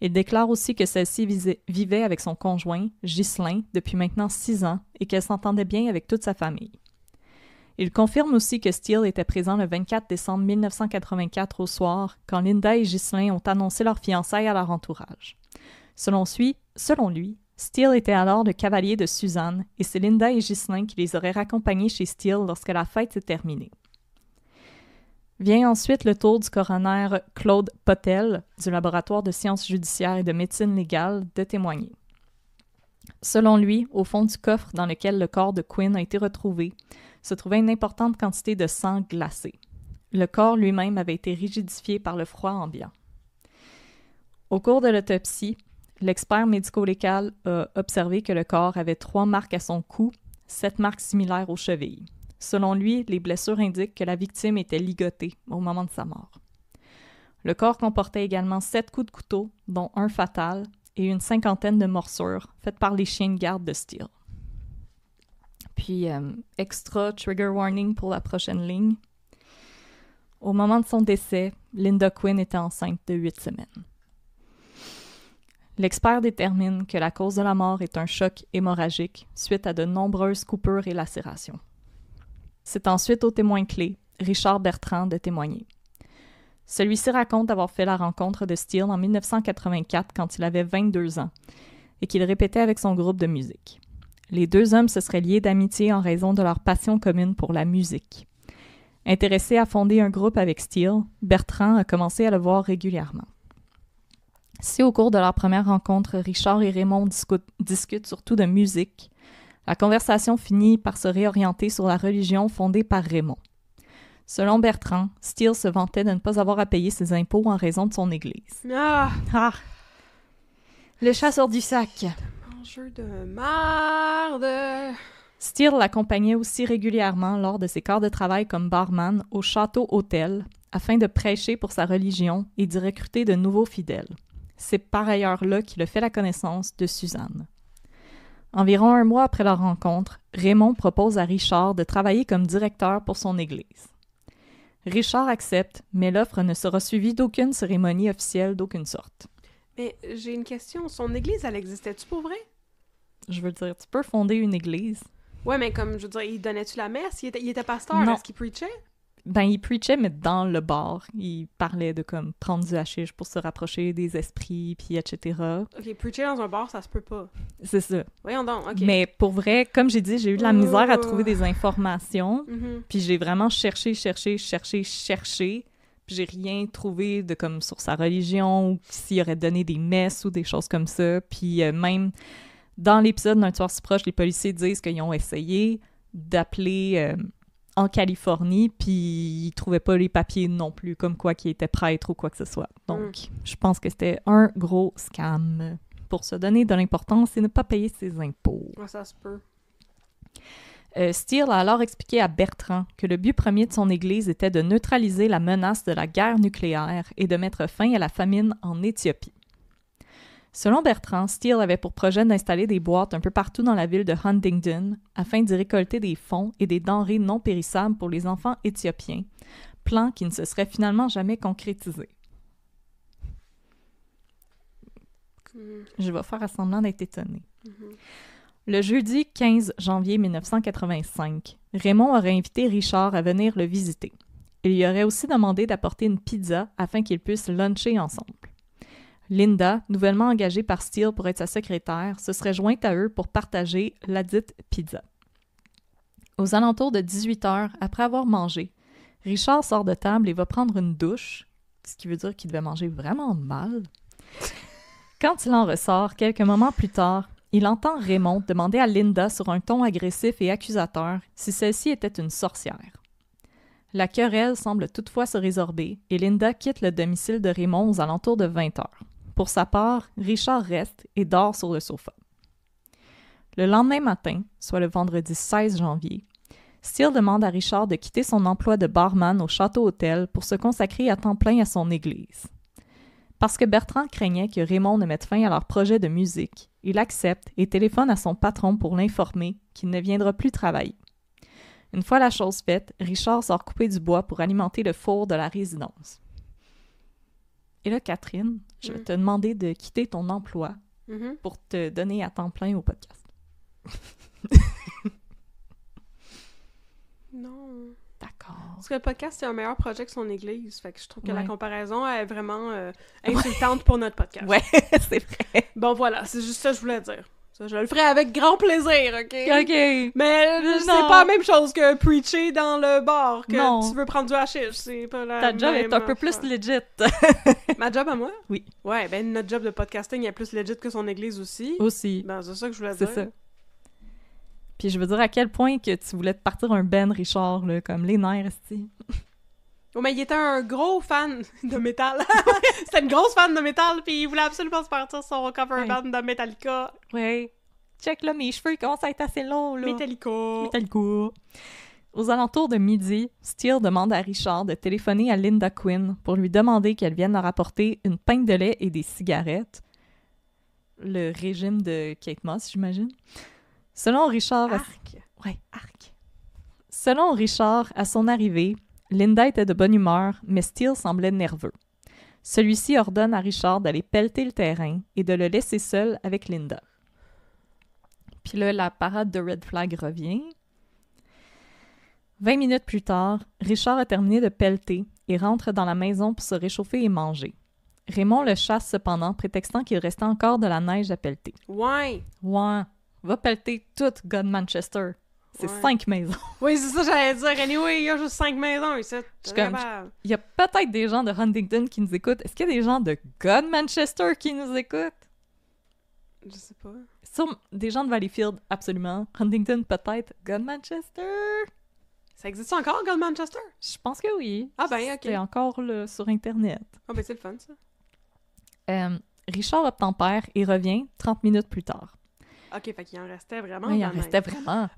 Speaker 2: Il déclare aussi que celle-ci vivait avec son conjoint, Ghislain, depuis maintenant six ans et qu'elle s'entendait bien avec toute sa famille. Il confirme aussi que Steele était présent le 24 décembre 1984 au soir, quand Linda et Ghislain ont annoncé leur fiançailles à leur entourage. Selon, lui, selon lui, Steele était alors le cavalier de Suzanne, et c'est Linda et Ghislain qui les auraient raccompagnés chez Steele lorsque la fête est terminée. Vient ensuite le tour du coroner Claude Potel du laboratoire de sciences judiciaires et de médecine légale de témoigner. Selon lui, au fond du coffre dans lequel le corps de Quinn a été retrouvé, se trouvait une importante quantité de sang glacé. Le corps lui-même avait été rigidifié par le froid ambiant. Au cours de l'autopsie, l'expert médico-légal a observé que le corps avait trois marques à son cou, sept marques similaires aux chevilles. Selon lui, les blessures indiquent que la victime était ligotée au moment de sa mort. Le corps comportait également sept coups de couteau, dont un fatal, et une cinquantaine de morsures faites par les chiens de garde de style. Puis, euh, extra trigger warning pour la prochaine ligne. Au moment de son décès, Linda Quinn était enceinte de huit semaines. L'expert détermine que la cause de la mort est un choc hémorragique suite à de nombreuses coupures et lacérations. C'est ensuite au témoin clé, Richard Bertrand, de témoigner. Celui-ci raconte avoir fait la rencontre de Steele en 1984 quand il avait 22 ans et qu'il répétait avec son groupe de musique. Les deux hommes se seraient liés d'amitié en raison de leur passion commune pour la musique. Intéressé à fonder un groupe avec Steele, Bertrand a commencé à le voir régulièrement. Si au cours de leur première rencontre, Richard et Raymond discutent, surtout de musique, la conversation finit par se réorienter sur la religion fondée par Raymond. Selon Bertrand, Steele se vantait de ne pas avoir à payer ses impôts en raison de son église. Ah! ah. Le chasseur du sac jeu de marde! Steele l'accompagnait aussi régulièrement lors de ses corps de travail comme barman au château-hôtel afin de prêcher pour sa religion et d'y recruter de nouveaux fidèles. C'est par ailleurs là qu'il a fait la connaissance de Suzanne. Environ un mois après leur rencontre, Raymond propose à Richard de travailler comme directeur pour son église. Richard accepte, mais l'offre ne sera suivie d'aucune cérémonie officielle d'aucune sorte.
Speaker 1: Mais j'ai une question. Son église, elle existait-tu pour vrai?
Speaker 2: Je veux dire, tu peux fonder une église.
Speaker 1: Ouais, mais comme, je veux dire, il donnait-tu la messe? Il était, il pasteur, est-ce qu'il preachait?
Speaker 2: Ben, il preachait, mais dans le bar. Il parlait de, comme, prendre du hashish pour se rapprocher des esprits, puis etc.
Speaker 1: OK, preacher dans un bar, ça se peut pas.
Speaker 2: C'est ça. Voyons donc, OK. Mais pour vrai, comme j'ai dit, j'ai eu de la misère à trouver des oh. informations, mm-hmm. puis j'ai vraiment cherché, cherché, cherché, cherché, puis j'ai rien trouvé de, comme, sur sa religion, ou s'il aurait donné des messes ou des choses comme ça, puis euh, même... Dans l'épisode d'un tueur si proche, les policiers disent qu'ils ont essayé d'appeler euh, en Californie, puis ils trouvaient pas les papiers non plus, comme quoi qu'ils étaient prêtres ou quoi que ce soit. Donc, hmm. je pense que c'était un gros scam pour se donner de l'importance et ne pas payer ses impôts. ça se peut. Euh, Steele a alors expliqué à Bertrand que le but premier de son Église était de neutraliser la menace de la guerre nucléaire et de mettre fin à la famine en Éthiopie. Selon Bertrand, Steele avait pour projet d'installer des boîtes un peu partout dans la ville de Huntingdon afin d'y récolter des fonds et des denrées non périssables pour les enfants éthiopiens, plan qui ne se serait finalement jamais concrétisé. Je vais faire semblant d'être étonnée. Le jeudi 15 janvier 1985, Raymond aurait invité Richard à venir le visiter. Il lui aurait aussi demandé d'apporter une pizza afin qu'ils puissent luncher ensemble. Linda, nouvellement engagée par Steele pour être sa secrétaire, se serait jointe à eux pour partager la dite pizza. Aux alentours de 18 heures, après avoir mangé, Richard sort de table et va prendre une douche, ce qui veut dire qu'il devait manger vraiment mal. Quand il en ressort, quelques moments plus tard, il entend Raymond demander à Linda sur un ton agressif et accusateur si celle-ci était une sorcière. La querelle semble toutefois se résorber et Linda quitte le domicile de Raymond aux alentours de 20 heures. Pour sa part, Richard reste et dort sur le sofa. Le lendemain matin, soit le vendredi 16 janvier, Steele demande à Richard de quitter son emploi de barman au Château Hôtel pour se consacrer à temps plein à son église. Parce que Bertrand craignait que Raymond ne mette fin à leur projet de musique, il accepte et téléphone à son patron pour l'informer qu'il ne viendra plus travailler. Une fois la chose faite, Richard sort couper du bois pour alimenter le four de la résidence. Et là, Catherine, je vais mm. te demander de quitter ton emploi mm-hmm. pour te donner à temps plein au podcast.
Speaker 1: non. D'accord. Parce que le podcast, c'est un meilleur projet que son église. Fait que je trouve que la comparaison est vraiment euh, insultante pour notre podcast. Ouais, c'est vrai. Bon, voilà, c'est juste ça que je voulais dire. Je le ferai avec grand plaisir, OK? OK. Mais c'est pas la même chose que preacher dans le bar, que tu veux prendre du hashish. C'est pas la Ta job est un peu plus legit. Ma job à moi? Oui. Ouais, ben notre job de podcasting est plus legit que son église aussi. Aussi. Ben, c'est ça que je voulais dire. C'est ça.
Speaker 2: Puis je veux dire à quel point que tu voulais te partir un Ben, Richard, comme les nerfs, tu
Speaker 1: Ouais, oh, mais il était un gros fan de métal. C'était une grosse fan de métal, puis il voulait absolument se partir
Speaker 2: son cover band de Metallica. Oui. Check, là, mes cheveux commencent à être assez longs, là. Metallica. Metallica. Aux alentours de midi, Steele demande à Richard de téléphoner à Linda Quinn pour lui demander qu'elle vienne leur apporter une pinte de lait et des cigarettes. Le régime de Kate Moss, j'imagine. Selon Richard... Arc. Ouais, arc. Selon Richard, à son arrivée, Linda était de bonne humeur, mais Steele semblait nerveux. Celui-ci ordonne à Richard d'aller pelleter le terrain et de le laisser seul avec Linda. Puis là, la parade de Red Flag revient. Vingt minutes plus tard, Richard a terminé de pelleter et rentre dans la maison pour se réchauffer et manger. Raymond le chasse cependant, prétextant qu'il restait encore de la neige à pelleter. Ouais! Ouais! Va pelleter toute God Manchester! C'est cinq maisons.
Speaker 1: Oui, c'est ça, j'allais dire. Anyway, il y a juste cinq maisons ici. Il
Speaker 2: y a peut-être des gens de Huntington qui nous écoutent. Est-ce qu'il y a des gens de God Manchester qui nous écoutent? Je sais pas. des gens de Valleyfield, absolument. Huntington, peut-être. God Manchester? Ça existe encore, God Manchester? Je pense que oui. Ah ben, ok. C'est encore sur Internet.
Speaker 1: Ah ben, c'est le fun, ça.
Speaker 2: Euh, Richard obtempère et revient 30 minutes plus tard.
Speaker 1: OK, en restait vraiment. il en restait vraiment.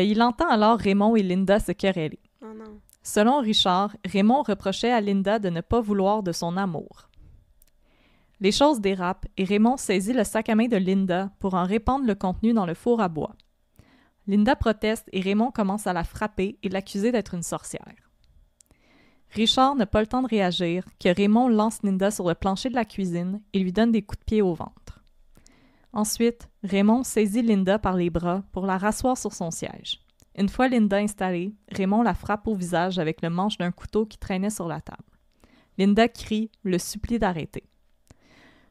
Speaker 2: il entend alors Raymond et Linda se quereller. Selon Richard, Raymond reprochait à Linda de ne pas vouloir de son amour. Les choses dérapent et Raymond saisit le sac à main de Linda pour en répandre le contenu dans le four à bois. Linda proteste et Raymond commence à la frapper et l'accuser d'être une sorcière. Richard n'a pas le temps de réagir que Raymond lance Linda sur le plancher de la cuisine et lui donne des coups de pied au ventre. Ensuite, Raymond saisit Linda par les bras pour la rasseoir sur son siège. Une fois Linda installée, Raymond la frappe au visage avec le manche d'un couteau qui traînait sur la table. Linda crie, le supplie d'arrêter.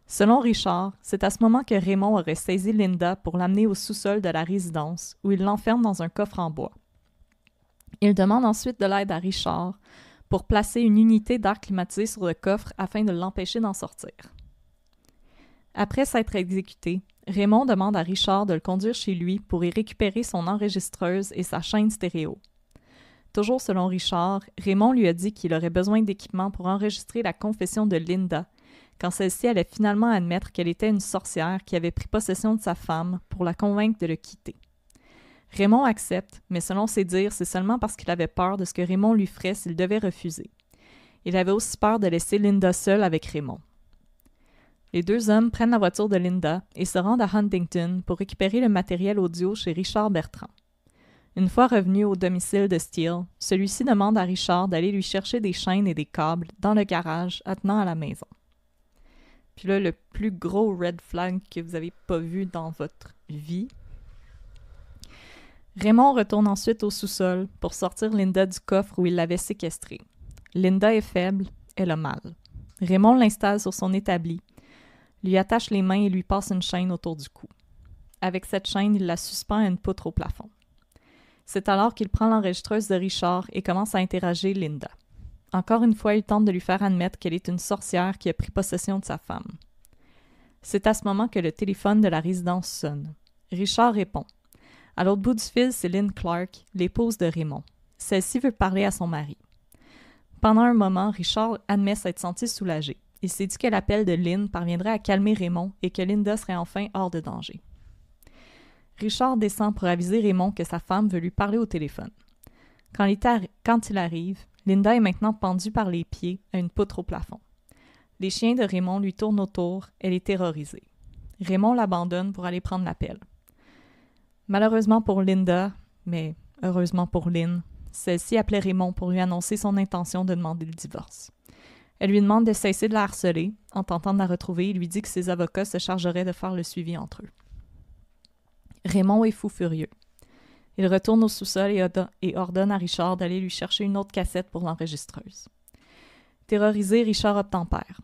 Speaker 2: Selon Richard, c'est à ce moment que Raymond aurait saisi Linda pour l'amener au sous-sol de la résidence, où il l'enferme dans un coffre en bois. Il demande ensuite de l'aide à Richard pour placer une unité d'air climatisé sur le coffre afin de l'empêcher d'en sortir. Après s'être exécuté, Raymond demande à Richard de le conduire chez lui pour y récupérer son enregistreuse et sa chaîne stéréo. Toujours selon Richard, Raymond lui a dit qu'il aurait besoin d'équipement pour enregistrer la confession de Linda, quand celle-ci allait finalement admettre qu'elle était une sorcière qui avait pris possession de sa femme pour la convaincre de le quitter. Raymond accepte, mais selon ses dires, c'est seulement parce qu'il avait peur de ce que Raymond lui ferait s'il devait refuser. Il avait aussi peur de laisser Linda seule avec Raymond. Les deux hommes prennent la voiture de Linda et se rendent à Huntington pour récupérer le matériel audio chez Richard Bertrand. Une fois revenu au domicile de Steele, celui-ci demande à Richard d'aller lui chercher des chaînes et des câbles dans le garage attenant à la maison. Puis là, le plus gros red flag que vous avez pas vu dans votre vie, Raymond retourne ensuite au sous-sol pour sortir Linda du coffre où il l'avait séquestrée. Linda est faible, elle a mal. Raymond l'installe sur son établi, lui attache les mains et lui passe une chaîne autour du cou. Avec cette chaîne, il la suspend à une poutre au plafond. C'est alors qu'il prend l'enregistreuse de Richard et commence à interroger Linda. Encore une fois, il tente de lui faire admettre qu'elle est une sorcière qui a pris possession de sa femme. C'est à ce moment que le téléphone de la résidence sonne. Richard répond. À l'autre bout du fil, c'est Lynn Clark, l'épouse de Raymond. Celle-ci veut parler à son mari. Pendant un moment, Richard admet s'être senti soulagé. Il s'est dit que l'appel de Lynn parviendrait à calmer Raymond et que Linda serait enfin hors de danger. Richard descend pour aviser Raymond que sa femme veut lui parler au téléphone. Quand quand il arrive, Linda est maintenant pendue par les pieds à une poutre au plafond. Les chiens de Raymond lui tournent autour, elle est terrorisée. Raymond l'abandonne pour aller prendre l'appel. Malheureusement pour Linda, mais heureusement pour Lynn, celle-ci appelait Raymond pour lui annoncer son intention de demander le divorce. Elle lui demande de cesser de la harceler. En tentant de la retrouver, il lui dit que ses avocats se chargeraient de faire le suivi entre eux. Raymond est fou furieux. Il retourne au sous-sol et, ordonne à Richard d'aller lui chercher une autre cassette pour l'enregistreuse. Terrorisé, Richard obtempère.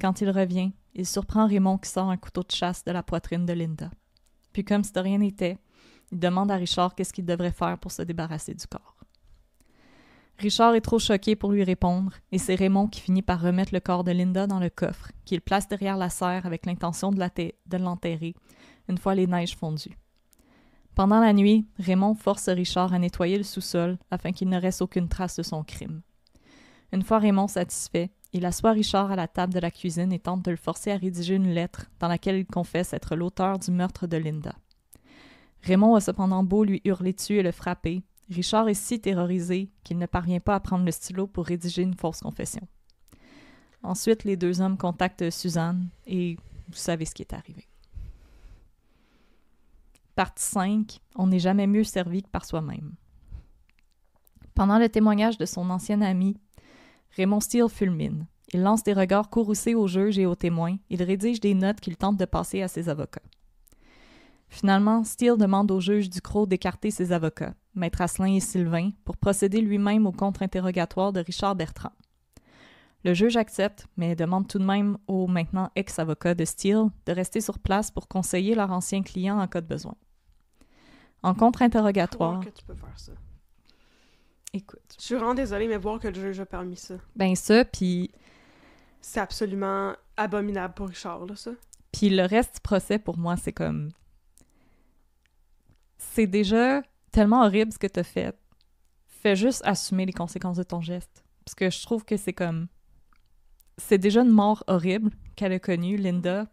Speaker 2: Quand il revient, il surprend Raymond qui sort un couteau de chasse de la poitrine de Linda. Puis comme si de rien n'était, il demande à Richard qu'est-ce qu'il devrait faire pour se débarrasser du corps. Richard est trop choqué pour lui répondre, et c'est Raymond qui finit par remettre le corps de Linda dans le coffre, qu'il place derrière la serre avec l'intention de l'enterrer, une fois les neiges fondues. Pendant la nuit, Raymond force Richard à nettoyer le sous-sol afin qu'il ne reste aucune trace de son crime. Une fois Raymond satisfait, il assoit Richard à la table de la cuisine et tente de le forcer à rédiger une lettre dans laquelle il confesse être l'auteur du meurtre de Linda. Raymond a cependant beau lui hurler dessus et le frapper, Richard est si terrorisé qu'il ne parvient pas à prendre le stylo pour rédiger une fausse confession. Ensuite, les deux hommes contactent Suzanne et vous savez ce qui est arrivé. Partie 5. On n'est jamais mieux servi que par soi-même. Pendant le témoignage de son ancien ami, Raymond Steele fulmine. Il lance des regards courroucés aux juges et aux témoins. Il rédige des notes qu'il tente de passer à ses avocats. Finalement, Steele demande au juge Ducrot d'écarter ses avocats, Maître Asselin et Sylvain, pour procéder lui-même au contre-interrogatoire de Richard Bertrand. Le juge accepte, mais demande tout de même au maintenant ex-avocat de Steele de rester sur place pour conseiller leur ancien client en cas de besoin. En contre-interrogatoire.
Speaker 1: Écoute. Je suis vraiment désolée, mais voir que le juge a permis ça.
Speaker 2: Ben ça, puis.
Speaker 1: C'est absolument abominable pour Richard, là, ça.
Speaker 2: Puis le reste du procès, pour moi, c'est comme c'est déjà tellement horrible ce que t'as fait. Fais juste assumer les conséquences de ton geste. Parce que je trouve que c'est comme. C'est déjà une mort horrible qu'elle a connue, Linda.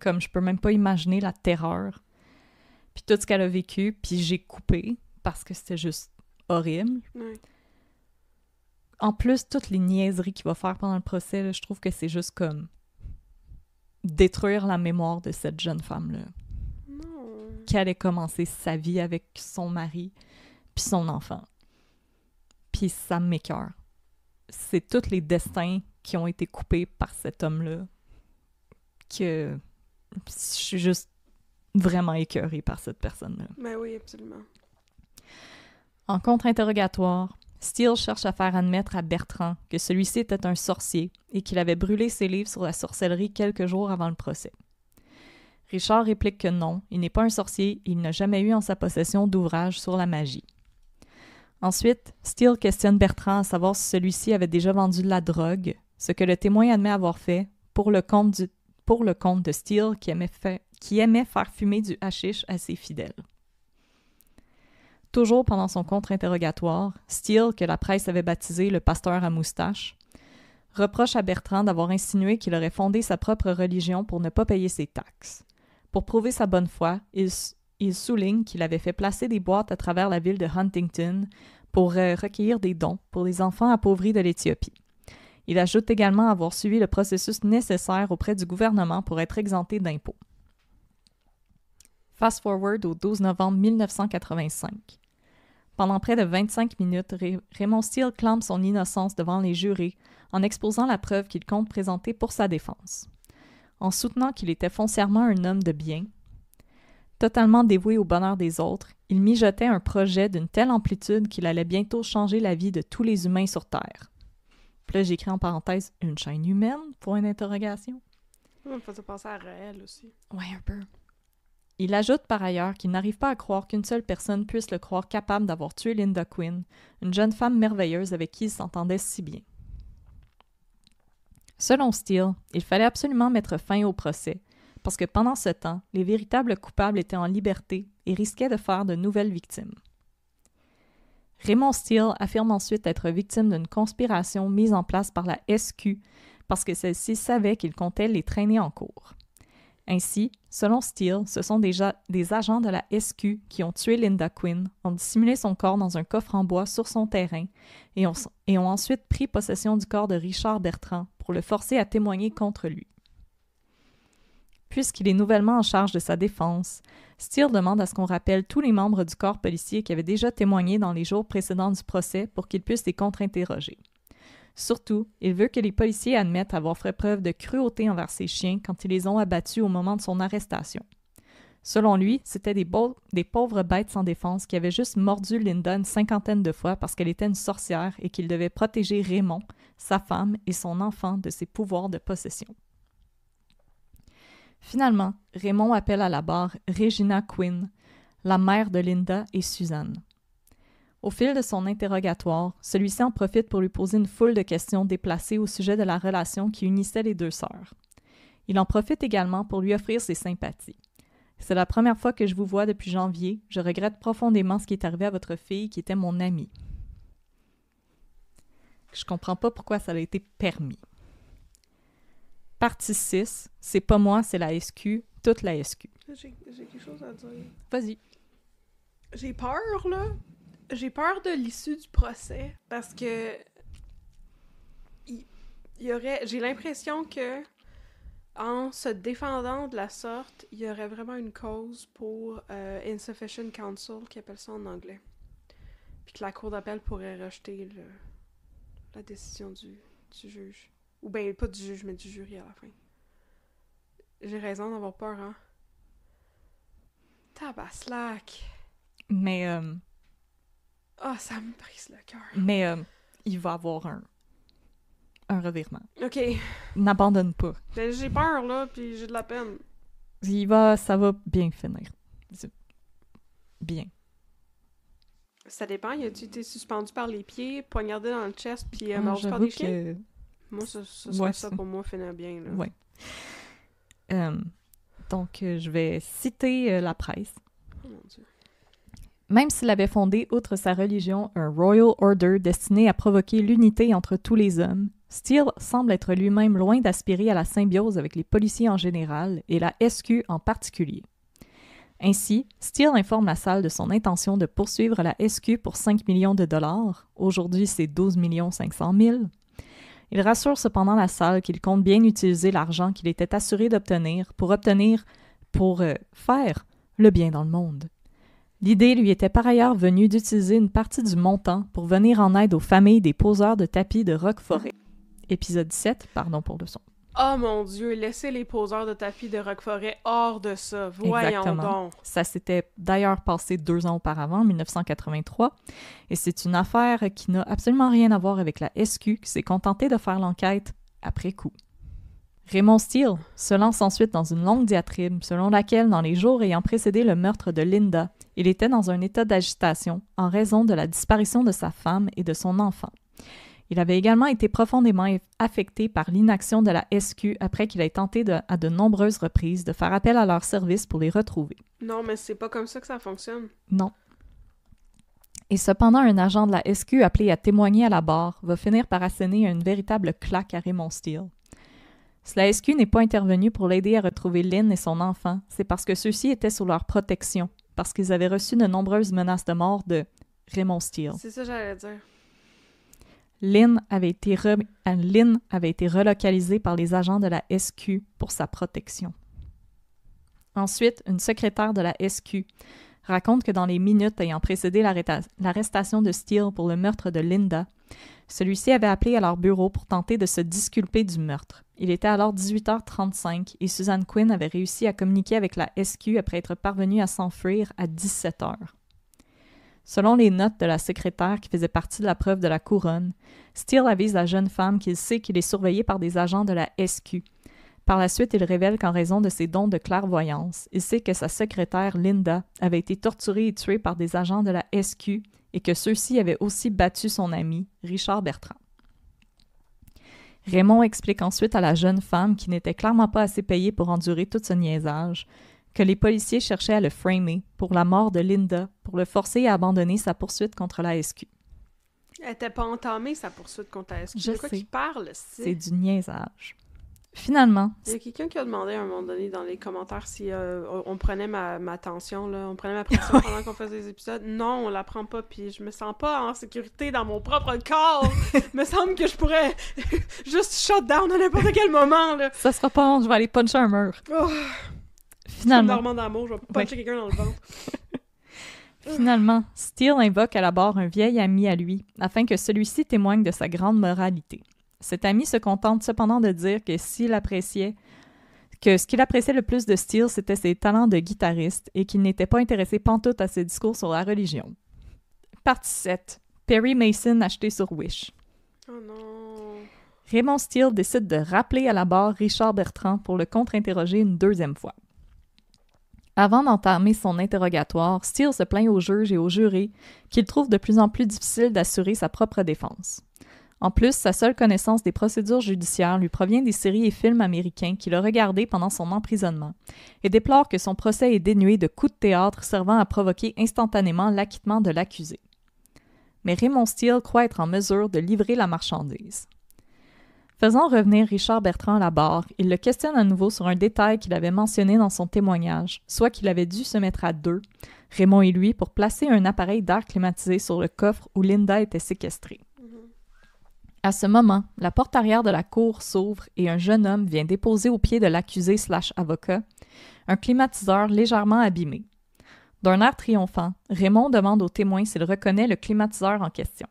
Speaker 2: Comme je peux même pas imaginer la terreur. Puis tout ce qu'elle a vécu, puis j'ai coupé parce que c'était juste horrible. En plus, toutes les niaiseries qu'il va faire pendant le procès, je trouve que c'est juste comme détruire la mémoire de cette jeune femme-là qu'elle allait commencer sa vie avec son mari puis son enfant. Puis ça m'écœure. C'est tous les destins qui ont été coupés par cet homme-là que je suis juste vraiment écœurée par cette personne-là.
Speaker 1: Ben oui, absolument.
Speaker 2: En contre-interrogatoire, Steele cherche à faire admettre à Bertrand que celui-ci était un sorcier et qu'il avait brûlé ses livres sur la sorcellerie quelques jours avant le procès. Richard réplique que non, il n'est pas un sorcier et il n'a jamais eu en sa possession d'ouvrage sur la magie. Ensuite, Steele questionne Bertrand à savoir si celui-ci avait déjà vendu de la drogue, ce que le témoin admet avoir fait pour le compte, de Steele qui aimait, qui aimait faire fumer du hashish à ses fidèles. Toujours pendant son contre-interrogatoire, Steele, que la presse avait baptisé le pasteur à moustache, reproche à Bertrand d'avoir insinué qu'il aurait fondé sa propre religion pour ne pas payer ses taxes. Pour prouver sa bonne foi, il, souligne qu'il avait fait placer des boîtes à travers la ville de Huntington pour euh, recueillir des dons pour les enfants appauvris de l'Éthiopie. Il ajoute également avoir suivi le processus nécessaire auprès du gouvernement pour être exempté d'impôts. Fast forward au 12 novembre 1985. Pendant près de 25 minutes, Raymond Steele clame son innocence devant les jurés en exposant la preuve qu'il compte présenter pour sa défense en soutenant qu'il était foncièrement un homme de bien. Totalement dévoué au bonheur des autres, il mijotait un projet d'une telle amplitude qu'il allait bientôt changer la vie de tous les humains sur Terre. Puis là, j'écris en parenthèse une chaîne humaine pour une interrogation.
Speaker 1: Il penser à aussi.
Speaker 2: Oui, un peu. Il ajoute par ailleurs qu'il n'arrive pas à croire qu'une seule personne puisse le croire capable d'avoir tué Linda Quinn, une jeune femme merveilleuse avec qui il s'entendait si bien. Selon Steele, il fallait absolument mettre fin au procès, parce que pendant ce temps, les véritables coupables étaient en liberté et risquaient de faire de nouvelles victimes. Raymond Steele affirme ensuite être victime d'une conspiration mise en place par la SQ parce que celle-ci savait qu'il comptait les traîner en cours. Ainsi, selon Steele, ce sont déjà des agents de la SQ qui ont tué Linda Quinn, ont dissimulé son corps dans un coffre en bois sur son terrain et ont, et ont ensuite pris possession du corps de Richard Bertrand pour le forcer à témoigner contre lui. Puisqu'il est nouvellement en charge de sa défense, Steele demande à ce qu'on rappelle tous les membres du corps policier qui avaient déjà témoigné dans les jours précédents du procès pour qu'ils puissent les contre-interroger. Surtout, il veut que les policiers admettent avoir fait preuve de cruauté envers ses chiens quand ils les ont abattus au moment de son arrestation. Selon lui, c'était des, pauvres bêtes sans défense qui avaient juste mordu Linda une cinquantaine de fois parce qu'elle était une sorcière et qu'il devait protéger Raymond, sa femme et son enfant de ses pouvoirs de possession. Finalement, Raymond appelle à la barre Regina Quinn, la mère de Linda et Suzanne. Au fil de son interrogatoire, celui-ci en profite pour lui poser une foule de questions déplacées au sujet de la relation qui unissait les deux sœurs. Il en profite également pour lui offrir ses sympathies. C'est la première fois que je vous vois depuis janvier. Je regrette profondément ce qui est arrivé à votre fille, qui était mon amie. Je comprends pas pourquoi ça a été permis. Partie 6. C'est pas moi, c'est la SQ, toute la SQ.
Speaker 1: J'ai quelque chose à dire. Vas-y. J'ai peur, là, j'ai peur de l'issue du procès parce que il j'ai l'impression que en se défendant de la sorte, il y aurait vraiment une cause pour euh, insufficient counsel, qui appelle ça en anglais. Puis que la cour d'appel pourrait rejeter la décision du, du, juge. Ou ben pas du juge, mais du jury à la fin. J'ai raison d'avoir peur, hein? Tabaslac!
Speaker 2: Mais, euh,
Speaker 1: ah, ça me brise le cœur.
Speaker 2: Mais euh, il va avoir un, un revirement. OK. N'abandonne pas.
Speaker 1: Ben, j'ai peur, là, puis j'ai de la peine.
Speaker 2: Il va, ça va bien finir. Bien.
Speaker 1: Ça dépend. il a-tu été suspendu par les pieds, poignardé dans le chest, puis euh, ah, mangé par des chiens? Moi, ça ça pour moi finir bien. Là.
Speaker 2: Ouais. Euh, donc, euh, je vais citer la presse. Oh mon Dieu. Même s'il avait fondé, outre sa religion, un Royal Order destiné à provoquer l'unité entre tous les hommes, Steele semble être lui-même loin d'aspirer à la symbiose avec les policiers en général et la SQ en particulier. Ainsi, Steele informe la salle de son intention de poursuivre la SQ pour 5 millions de dollars, aujourd'hui c'est 12 500 000. Il rassure cependant la salle qu'il compte bien utiliser l'argent qu'il était assuré d'obtenir pour obtenir, pour euh, faire le bien dans le monde. L'idée lui était par ailleurs venue d'utiliser une partie du montant pour venir en aide aux familles des poseurs de tapis de Roquefort. Épisode 7, pardon pour le son.
Speaker 1: Oh mon Dieu, laissez les poseurs de tapis de Roquefort hors de ça. Voyons donc.
Speaker 2: Ça s'était d'ailleurs passé deux ans auparavant, 1983, et c'est une affaire qui n'a absolument rien à voir avec la SQ qui s'est contentée de faire l'enquête après coup. Raymond Steele se lance ensuite dans une longue diatribe selon laquelle, dans les jours ayant précédé le meurtre de Linda, il était dans un état d'agitation en raison de la disparition de sa femme et de son enfant. Il avait également été profondément affecté par l'inaction de la SQ après qu'il ait tenté à de nombreuses reprises de faire appel à leur service pour les retrouver.
Speaker 1: Non, mais c'est pas comme ça que ça fonctionne.
Speaker 2: Non. Et cependant, un agent de la SQ appelé à témoigner à la barre va finir par asséner une véritable claque à Raymond Steele. Si la SQ n'est pas intervenue pour l'aider à retrouver Lynn et son enfant, c'est parce que ceux-ci étaient sous leur protection parce qu'ils avaient reçu de nombreuses menaces de mort de Raymond Steele. C'est
Speaker 1: ça j'allais dire.
Speaker 2: avait, été euh, Lynn avait été relocalisée par les agents de la SQ pour sa protection. Ensuite, une secrétaire de la SQ raconte que dans les minutes ayant précédé l'arrestation de Steele pour le meurtre de Linda, celui-ci avait appelé à leur bureau pour tenter de se disculper du meurtre. Il était alors 18h35 et Suzanne Quinn avait réussi à communiquer avec la SQ après être parvenue à s'enfuir à 17h. Selon les notes de la secrétaire qui faisait partie de la preuve de la couronne, Steele avise la jeune femme qu'il sait qu'il est surveillé par des agents de la SQ par la suite, il révèle qu'en raison de ses dons de clairvoyance, il sait que sa secrétaire Linda avait été torturée et tuée par des agents de la SQ et que ceux-ci avaient aussi battu son ami, Richard Bertrand. Raymond explique ensuite à la jeune femme qui n'était clairement pas assez payée pour endurer tout ce niaisage, que les policiers cherchaient à le framer pour la mort de Linda, pour le forcer à abandonner sa poursuite contre la SQ.
Speaker 1: Elle n'était pas entamée, sa poursuite contre la SQ. Je parle? C'est du
Speaker 2: niaisage. Finalement. Il
Speaker 1: y a quelqu'un qui a demandé à un moment donné dans les commentaires si euh, on prenait ma, ma, tension, là, on prenait ma pression pendant qu'on faisait les épisodes. Non, on la prend pas, puis je me sens pas en sécurité dans mon propre corps. me semble que je pourrais juste shut down à n'importe quel moment. Là. Ça
Speaker 2: sera pas je vais aller puncher un mur. Oh. Finalement.
Speaker 1: d'amour, je vais puncher quelqu'un dans le ventre.
Speaker 2: Finalement, Steele invoque à la barre un vieil ami à lui, afin que celui-ci témoigne de sa grande moralité. Cet ami se contente cependant de dire que s'il appréciait que ce qu'il appréciait le plus de Steele, c'était ses talents de guitariste et qu'il n'était pas intéressé pantoute à ses discours sur la religion. Partie 7. Perry Mason acheté sur Wish. Oh non. Raymond Steele décide de rappeler à la barre Richard Bertrand pour le contre-interroger une deuxième fois. Avant d'entamer son interrogatoire, Steele se plaint au juge et au jury qu'il trouve de plus en plus difficile d'assurer sa propre défense. En plus, sa seule connaissance des procédures judiciaires lui provient des séries et films américains qu'il a regardés pendant son emprisonnement, et déplore que son procès est dénué de coups de théâtre servant à provoquer instantanément l'acquittement de l'accusé. Mais Raymond Steele croit être en mesure de livrer la marchandise. Faisant revenir Richard Bertrand à la barre, il le questionne à nouveau sur un détail qu'il avait mentionné dans son témoignage, soit qu'il avait dû se mettre à deux, Raymond et lui, pour placer un appareil d'air climatisé sur le coffre où Linda était séquestrée. À ce moment, la porte arrière de la cour s'ouvre et un jeune homme vient déposer au pied de l'accusé slash avocat un climatiseur légèrement abîmé. D'un air triomphant, Raymond demande au témoin s'il reconnaît le climatiseur en question.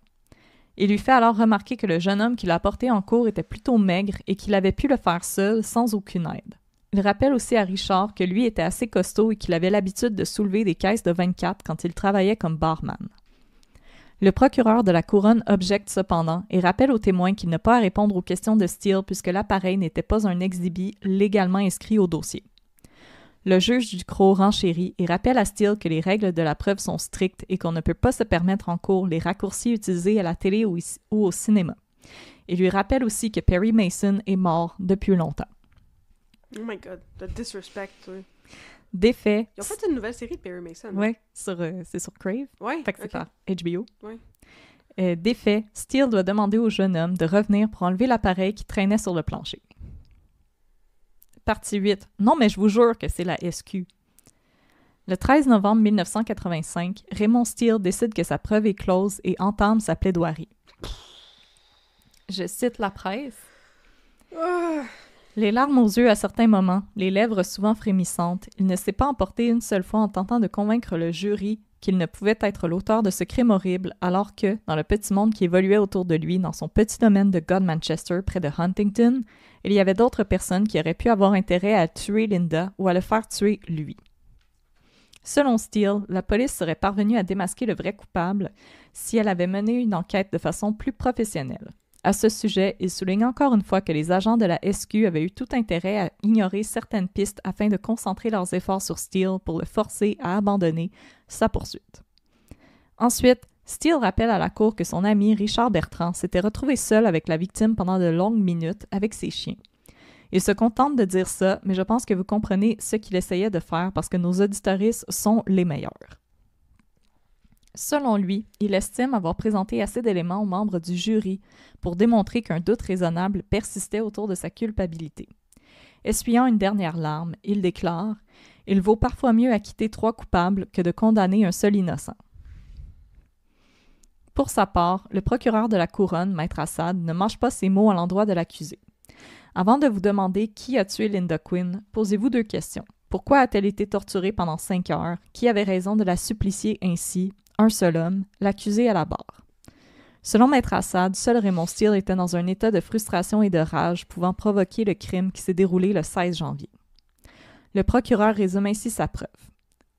Speaker 2: Il lui fait alors remarquer que le jeune homme qui l'a porté en cour était plutôt maigre et qu'il avait pu le faire seul sans aucune aide. Il rappelle aussi à Richard que lui était assez costaud et qu'il avait l'habitude de soulever des caisses de 24 quand il travaillait comme barman. Le procureur de la couronne objecte cependant et rappelle aux témoins qu'il n'a pas à répondre aux questions de Steele puisque l'appareil n'était pas un exhibit légalement inscrit au dossier. Le juge du cro renchérit et rappelle à Steele que les règles de la preuve sont strictes et qu'on ne peut pas se permettre en cours les raccourcis utilisés à la télé ou, au cinéma. Il lui rappelle aussi que Perry Mason est mort depuis longtemps.
Speaker 1: Oh my god, the disrespect,
Speaker 2: Défait. Ils ont fait
Speaker 1: une nouvelle série de Perry
Speaker 2: Mason. Oui, euh, c'est sur Crave. Oui. Fait que c'est par HBO. Oui. Euh, Steele doit demander au jeune homme de revenir pour enlever l'appareil qui traînait sur le plancher. Partie 8. Non, mais je vous jure que c'est la SQ. Le 13 novembre 1985, Raymond Steele décide que sa preuve est close et entame sa plaidoirie. Je cite la presse. Ah. Les larmes aux yeux à certains moments, les lèvres souvent frémissantes, il ne s'est pas emporté une seule fois en tentant de convaincre le jury qu'il ne pouvait être l'auteur de ce crime horrible, alors que, dans le petit monde qui évoluait autour de lui, dans son petit domaine de God Manchester près de Huntington, il y avait d'autres personnes qui auraient pu avoir intérêt à tuer Linda ou à le faire tuer lui. Selon Steele, la police serait parvenue à démasquer le vrai coupable si elle avait mené une enquête de façon plus professionnelle. À ce sujet, il souligne encore une fois que les agents de la SQ avaient eu tout intérêt à ignorer certaines pistes afin de concentrer leurs efforts sur Steele pour le forcer à abandonner sa poursuite. Ensuite, Steele rappelle à la cour que son ami Richard Bertrand s'était retrouvé seul avec la victime pendant de longues minutes avec ses chiens. Il se contente de dire ça, mais je pense que vous comprenez ce qu'il essayait de faire parce que nos auditoristes sont les meilleurs. Selon lui, il estime avoir présenté assez d'éléments aux membres du jury pour démontrer qu'un doute raisonnable persistait autour de sa culpabilité. Essuyant une dernière larme, il déclare Il vaut parfois mieux acquitter trois coupables que de condamner un seul innocent. Pour sa part, le procureur de la couronne, Maître Assad, ne mange pas ses mots à l'endroit de l'accusé. Avant de vous demander qui a tué Linda Quinn, posez-vous deux questions. Pourquoi a-t-elle été torturée pendant cinq heures? Qui avait raison de la supplicier ainsi? un seul homme, l'accusé à la barre. Selon Maître Assad, seul Raymond Steele était dans un état de frustration et de rage pouvant provoquer le crime qui s'est déroulé le 16 janvier. Le procureur résume ainsi sa preuve.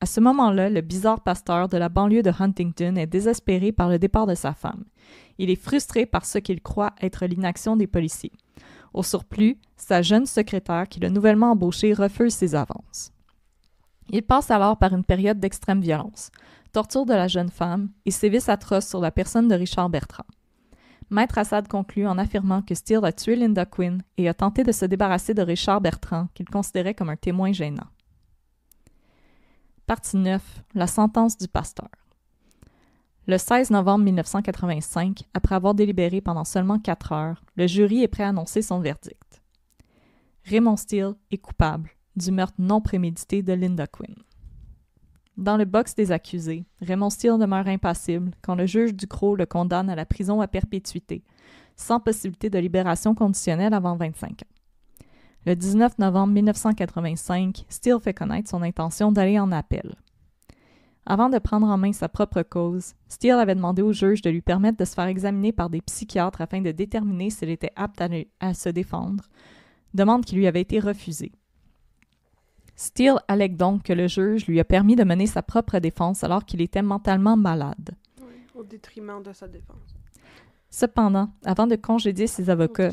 Speaker 2: À ce moment-là, le bizarre pasteur de la banlieue de Huntington est désespéré par le départ de sa femme. Il est frustré par ce qu'il croit être l'inaction des policiers. Au surplus, sa jeune secrétaire qui l'a nouvellement embauchée refuse ses avances. Il passe alors par une période d'extrême violence torture de la jeune femme et sévices atroces sur la personne de Richard Bertrand. Maître Assad conclut en affirmant que Steele a tué Linda Quinn et a tenté de se débarrasser de Richard Bertrand, qu'il considérait comme un témoin gênant. Partie 9. La sentence du pasteur. Le 16 novembre 1985, après avoir délibéré pendant seulement quatre heures, le jury est prêt à annoncer son verdict. Raymond Steele est coupable du meurtre non prémédité de Linda Quinn. Dans le box des accusés, Raymond Steele demeure impassible quand le juge Ducrot le condamne à la prison à perpétuité, sans possibilité de libération conditionnelle avant 25 ans. Le 19 novembre 1985, Steele fait connaître son intention d'aller en appel. Avant de prendre en main sa propre cause, Steele avait demandé au juge de lui permettre de se faire examiner par des psychiatres afin de déterminer s'il était apte à, à se défendre, demande qui lui avait été refusée. Steele allègue donc que le juge lui a permis de mener sa propre défense alors qu'il était mentalement malade. Cependant, avant de congédier ses avocats,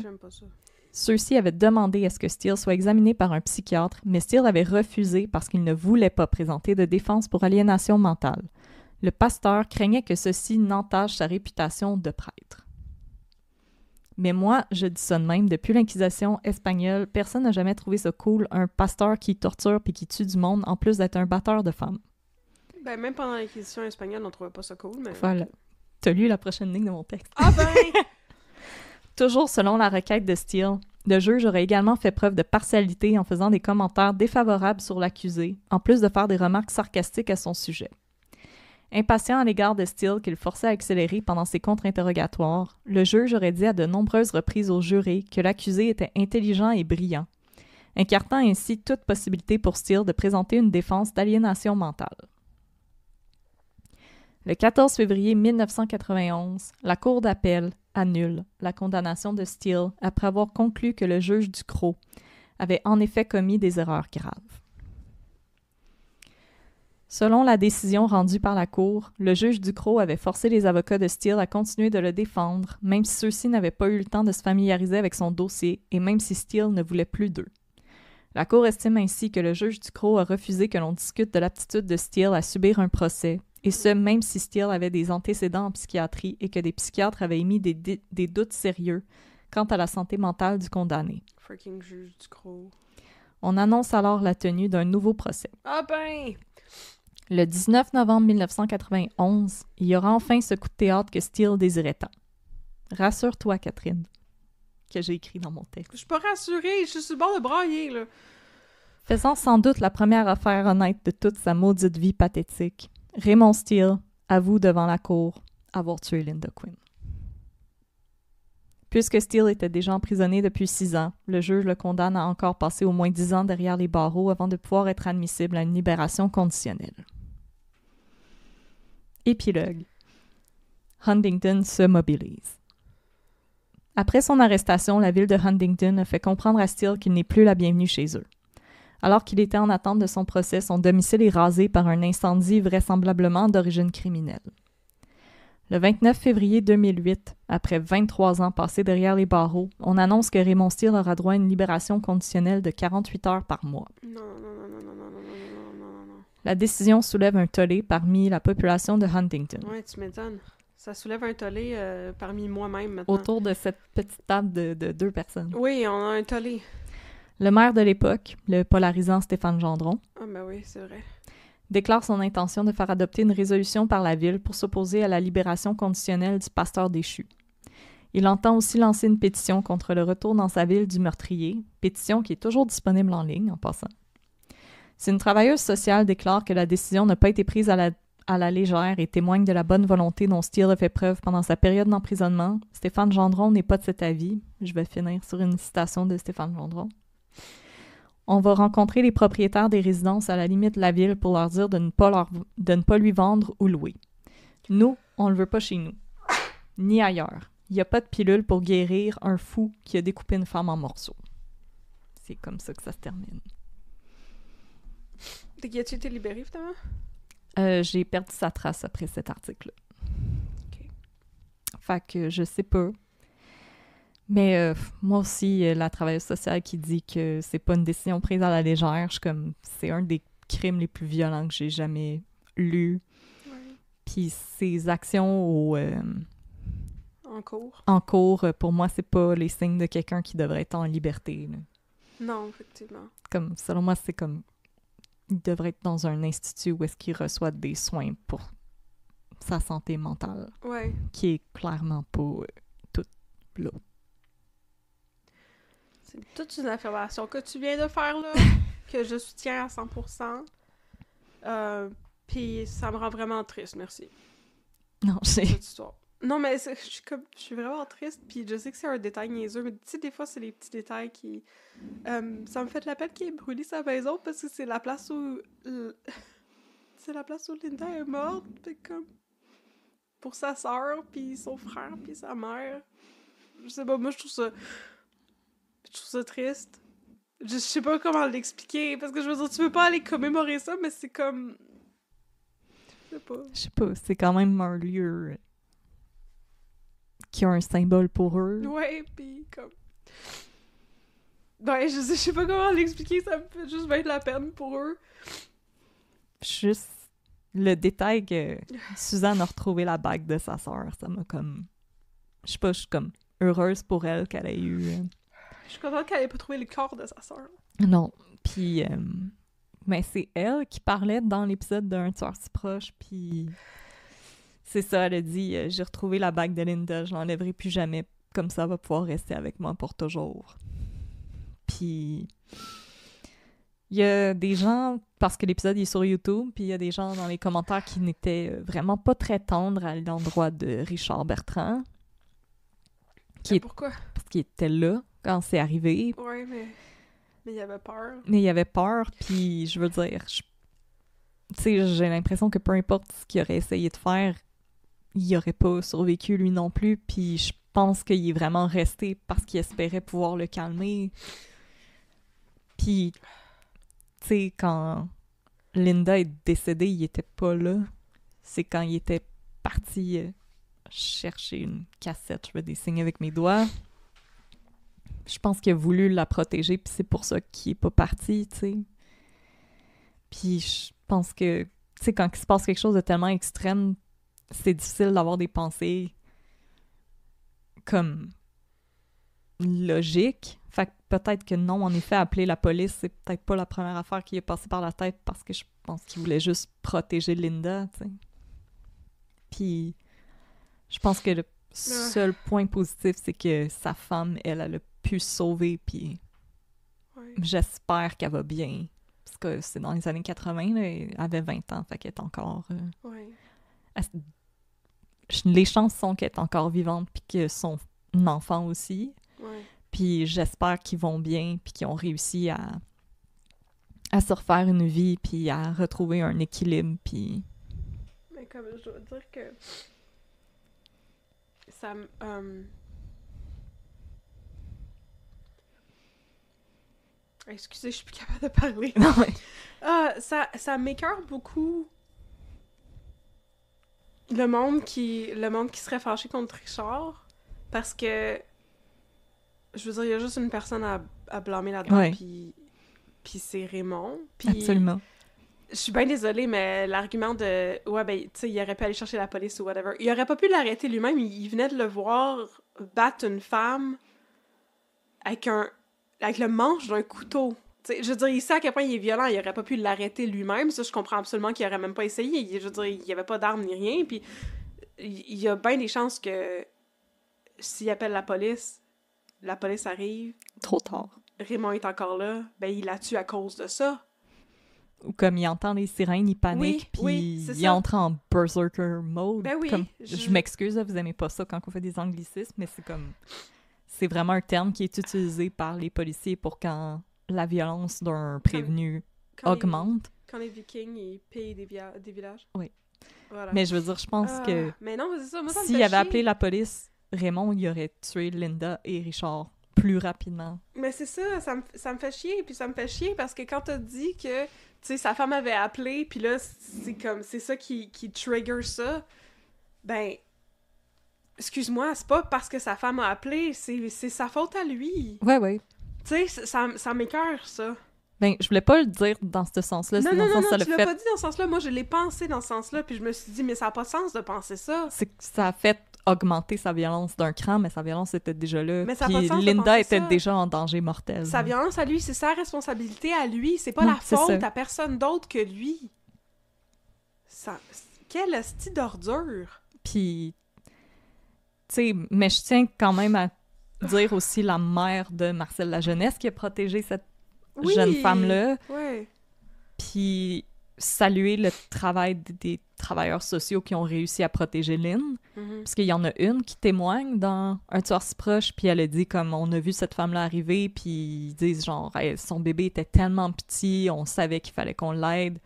Speaker 2: ceux-ci avaient demandé à ce que Steele soit examiné par un psychiatre, mais Steele avait refusé parce qu'il ne voulait pas présenter de défense pour aliénation mentale. Le pasteur craignait que ceci n'entache sa réputation de prêtre. Mais moi, je dis ça de même. Depuis l'inquisition espagnole, personne n'a jamais trouvé ça cool, un pasteur qui torture puis qui tue du monde, en plus d'être un batteur de femmes.
Speaker 1: Ben, même pendant l'inquisition espagnole, on trouvait pas ça cool, mais... Voilà.
Speaker 2: T'as lu la prochaine ligne de mon texte. Ah ben! Toujours selon la requête de Steele, le juge aurait également fait preuve de partialité en faisant des commentaires défavorables sur l'accusé, en plus de faire des remarques sarcastiques à son sujet. Impatient à l'égard de Steele qu'il forçait à accélérer pendant ses contre-interrogatoires, le juge aurait dit à de nombreuses reprises au jurés que l'accusé était intelligent et brillant, incartant ainsi toute possibilité pour Steele de présenter une défense d'aliénation mentale. Le 14 février 1991, la Cour d'appel annule la condamnation de Steele après avoir conclu que le juge Ducrot avait en effet commis des erreurs graves. Selon la décision rendue par la Cour, le juge Ducrot avait forcé les avocats de Steele à continuer de le défendre, même si ceux-ci n'avaient pas eu le temps de se familiariser avec son dossier et même si Steele ne voulait plus d'eux. La Cour estime ainsi que le juge Ducrot a refusé que l'on discute de l'aptitude de Steele à subir un procès, et ce même si Steele avait des antécédents en psychiatrie et que des psychiatres avaient émis des, doutes sérieux quant à la santé mentale du condamné.
Speaker 1: Freaking juge Ducrot.
Speaker 2: On annonce alors la tenue d'un nouveau procès.
Speaker 1: Ah ben!
Speaker 2: Le 19 novembre 1991, il y aura enfin ce coup de théâtre que Steele désirait tant. Rassure-toi, Catherine, que j'ai écrit dans mon texte. Je
Speaker 1: peux rassurer, je suis bon de brailler,
Speaker 2: là. Faisant sans doute la première affaire honnête de toute sa maudite vie pathétique, Raymond Steele avoue devant la cour avoir tué Linda Quinn. Puisque Steele était déjà emprisonné depuis six ans, le juge le condamne à encore passer au moins dix ans derrière les barreaux avant de pouvoir être admissible à une libération conditionnelle. Épilogue. Huntington se mobilise. Après son arrestation, la ville de Huntington a fait comprendre à Steele qu'il n'est plus la bienvenue chez eux. Alors qu'il était en attente de son procès, son domicile est rasé par un incendie vraisemblablement d'origine criminelle. Le 29 février 2008, après 23 ans passés derrière les barreaux, on annonce que Raymond Steele aura droit à une libération conditionnelle de 48 heures par mois. non, non, non, non, non, non, non. La décision soulève un tollé parmi la population de Huntington.
Speaker 1: Oui, tu m'étonnes. Ça soulève un tollé euh, parmi moi-même maintenant. Autour
Speaker 2: de cette petite table de, de, deux personnes.
Speaker 1: Oui, on a un tollé.
Speaker 2: Le maire de l'époque, le polarisant Stéphane Gendron. Ah, ben oui, c'est vrai. Déclare son intention de faire adopter une résolution par la ville pour s'opposer à la libération conditionnelle du pasteur déchu. Il entend aussi lancer une pétition contre le retour dans sa ville du meurtrier, pétition qui est toujours disponible en ligne en passant. Si une travailleuse sociale déclare que la décision n'a pas été prise à la, légère et témoigne de la bonne volonté dont Steele a fait preuve pendant sa période d'emprisonnement, Stéphane Gendron n'est pas de cet avis. Je vais finir sur une citation de Stéphane Gendron. On va rencontrer les propriétaires des résidences à la limite de la ville pour leur dire de ne pas, de ne pas lui vendre ou louer. Nous, on ne le veut pas chez nous, ni ailleurs. Il n'y a pas de pilule pour guérir un fou qui a découpé une femme en morceaux. C'est comme ça que ça se termine
Speaker 1: qui as-tu été libérée, finalement?
Speaker 2: Euh, j'ai perdu sa trace après cet article OK. Fait que je sais pas. Mais euh, moi aussi, euh, la travailleuse sociale qui dit que c'est pas une décision prise à la légère, je comme, c'est un des crimes les plus violents que j'ai jamais lu. Puis ses actions au... en cours. En cours, pour moi, c'est pas les signes de quelqu'un qui devrait être en liberté.
Speaker 1: Non, effectivement.
Speaker 2: Comme, selon moi, c'est comme il devrait être dans un institut où est-ce qu'il reçoit des soins pour sa santé mentale. Qui est clairement pas euh, tout toute là.
Speaker 1: C'est toute une affirmation que tu viens de faire là, que je soutiens à 100%. Euh, Puis ça me rend vraiment triste, merci. Non, c'est... Non, mais je suis vraiment triste, puis je sais que c'est un détail niaiseux, mais tu sais, des fois, c'est les petits détails qui... Euh, ça me fait de la peine qu'il ait brûlé sa maison, parce que c'est la place où... c'est la place où Linda est morte, puis comme... Pour sa soeur, puis son frère, puis sa mère. Je sais pas, moi, je trouve ça... Je trouve ça triste. Je, sais pas comment l'expliquer, parce que je veux dire, tu veux pas aller commémorer ça, mais c'est comme... Je sais pas.
Speaker 2: Je sais pas, c'est quand même un lieu qui ont un symbole pour eux.
Speaker 1: Ouais, puis comme. Ben, je sais, pas comment l'expliquer, ça me fait juste bien de la peine pour eux.
Speaker 2: Juste le détail que Suzanne a retrouvé la bague de sa sœur, ça m'a comme. Je sais pas, je suis comme heureuse pour elle qu'elle ait eu. Euh,
Speaker 1: je suis contente qu'elle ait pas trouvé le corps de sa sœur.
Speaker 2: Non, puis. Euh, mais c'est elle qui parlait dans l'épisode d'un tueur si proche, puis c'est ça, elle a dit euh, J'ai retrouvé la bague de Linda, je l'enlèverai plus jamais. Comme ça, elle va pouvoir rester avec moi pour toujours. Puis. Il y a des gens, parce que l'épisode est sur YouTube, puis il y a des gens dans les commentaires qui n'étaient euh, vraiment pas très tendres à l'endroit de Richard Bertrand. Pourquoi? Parce qu'il était là quand c'est arrivé.
Speaker 1: Oui, mais... il y avait
Speaker 2: peur. Mais il y avait peur, puis je veux dire, tu sais, j'ai l'impression que peu importe ce qu'il aurait essayé de faire, il aurait pas survécu lui non plus, puis je pense qu'il est vraiment resté parce qu'il espérait pouvoir le calmer. Puis, tu sais, quand Linda est décédée, il était pas là. C'est quand il était parti euh, chercher une cassette, je vais dessiner avec mes doigts. Je pense qu'il a voulu la protéger, puis c'est pour ça qu'il est pas parti, tu sais. Puis je pense que, tu sais, quand il se passe quelque chose de tellement extrême, c'est difficile d'avoir des pensées comme logiques. Fait que peut-être que non, en effet, appeler la police, c'est peut-être pas la première affaire qui est passée par la tête parce que je pense qu'il voulait juste protéger Linda, tu sais. Puis je pense que le ah. seul point positif, c'est que sa femme, elle, elle a pu sauver, puis j'espère qu'elle va bien. Parce que c'est dans les années 80, elle avait 20 ans, fait qu'elle est encore... Euh, les chances sont qu'elle est encore vivante, puis que son enfant aussi. Ouais. Puis j'espère qu'ils vont bien, puis qu'ils ont réussi à, à se refaire une vie, puis à retrouver un équilibre, puis...
Speaker 1: Mais comme je dois dire que ça me... Hum, excusez, je suis plus capable de parler. Non, mais... Ah, ça ça m'écœure beaucoup le monde qui le monde qui serait fâché contre Richard parce que je veux dire il y a juste une personne à, blâmer là-dedans puis c'est Raymond puis absolument je suis bien désolée, mais l'argument de ouais, ben, tu sais, il aurait pu aller chercher la police ou whatever. Il aurait pas pu l'arrêter lui-même. Il, il, venait de le voir battre une femme avec un avec le manche d'un couteau je veux dire, il sait à quel point il est violent, il aurait pas pu l'arrêter lui-même, ça je comprends absolument qu'il aurait même pas essayé. je veux dire, il y avait pas d'armes ni rien, puis il y a bien des chances que s'il appelle la police, la police arrive. Trop tard. Raymond est encore là, ben il
Speaker 2: la tue à cause de ça. Ou comme il entend les sirènes, il panique, puis il entre en berserker mode. Ben oui, je, je m'excuse, vous aimez pas ça quand on fait des anglicismes, mais c'est comme... C'est vraiment un terme qui est utilisé par les policiers pour quand la violence d'un prévenu augmente.
Speaker 1: quand les Vikings, ils payent des, des villages. Oui. Mais je veux dire, je pense ah, que mais non, ça, moi, s'il avait appelé la
Speaker 2: police, Raymond, il aurait tué Linda et Richard plus rapidement.
Speaker 1: Mais c'est ça, ça me, ça me fait chier, puis ça me fait chier parce que quand t'as dit que, tu sais, sa femme avait appelé, puis là, c'est comme, c'est ça qui, qui trigger ça, ben, excuse-moi, c'est pas parce que sa femme a appelé, c'est sa faute à lui. Ouais, ouais. Tu sais, ça, ça m'écœure, ça.
Speaker 2: Ben, je voulais pas le dire dans ce sens-là. Non, non, non, non, tu l'as pas dit
Speaker 1: dans ce sens-là. Moi, je l'ai pensé dans ce sens-là, puis je me suis dit, mais ça n'a pas de sens de penser ça. C'est
Speaker 2: que ça a fait augmenter sa violence d'un cran, mais sa violence était déjà là. puis Linda était déjà en danger mortel. Sa
Speaker 1: violence à lui, c'est sa responsabilité à lui. C'est pas la faute à personne d'autre que lui. Ça... Quelle hostie d'ordure!
Speaker 2: Puis, tu sais, mais je tiens quand même à dire aussi la mère de Marcel la jeunesse qui a protégé cette jeune femme-là. Puis saluer le travail des travailleurs sociaux qui ont réussi à protéger Lynn. Mm-hmm. Parce qu'il y en a une qui témoigne dans Un tueur si proche, puis elle a dit comme on a vu cette femme-là arriver, puis ils disent genre son bébé était tellement petit, on savait qu'il fallait qu'on l'aide,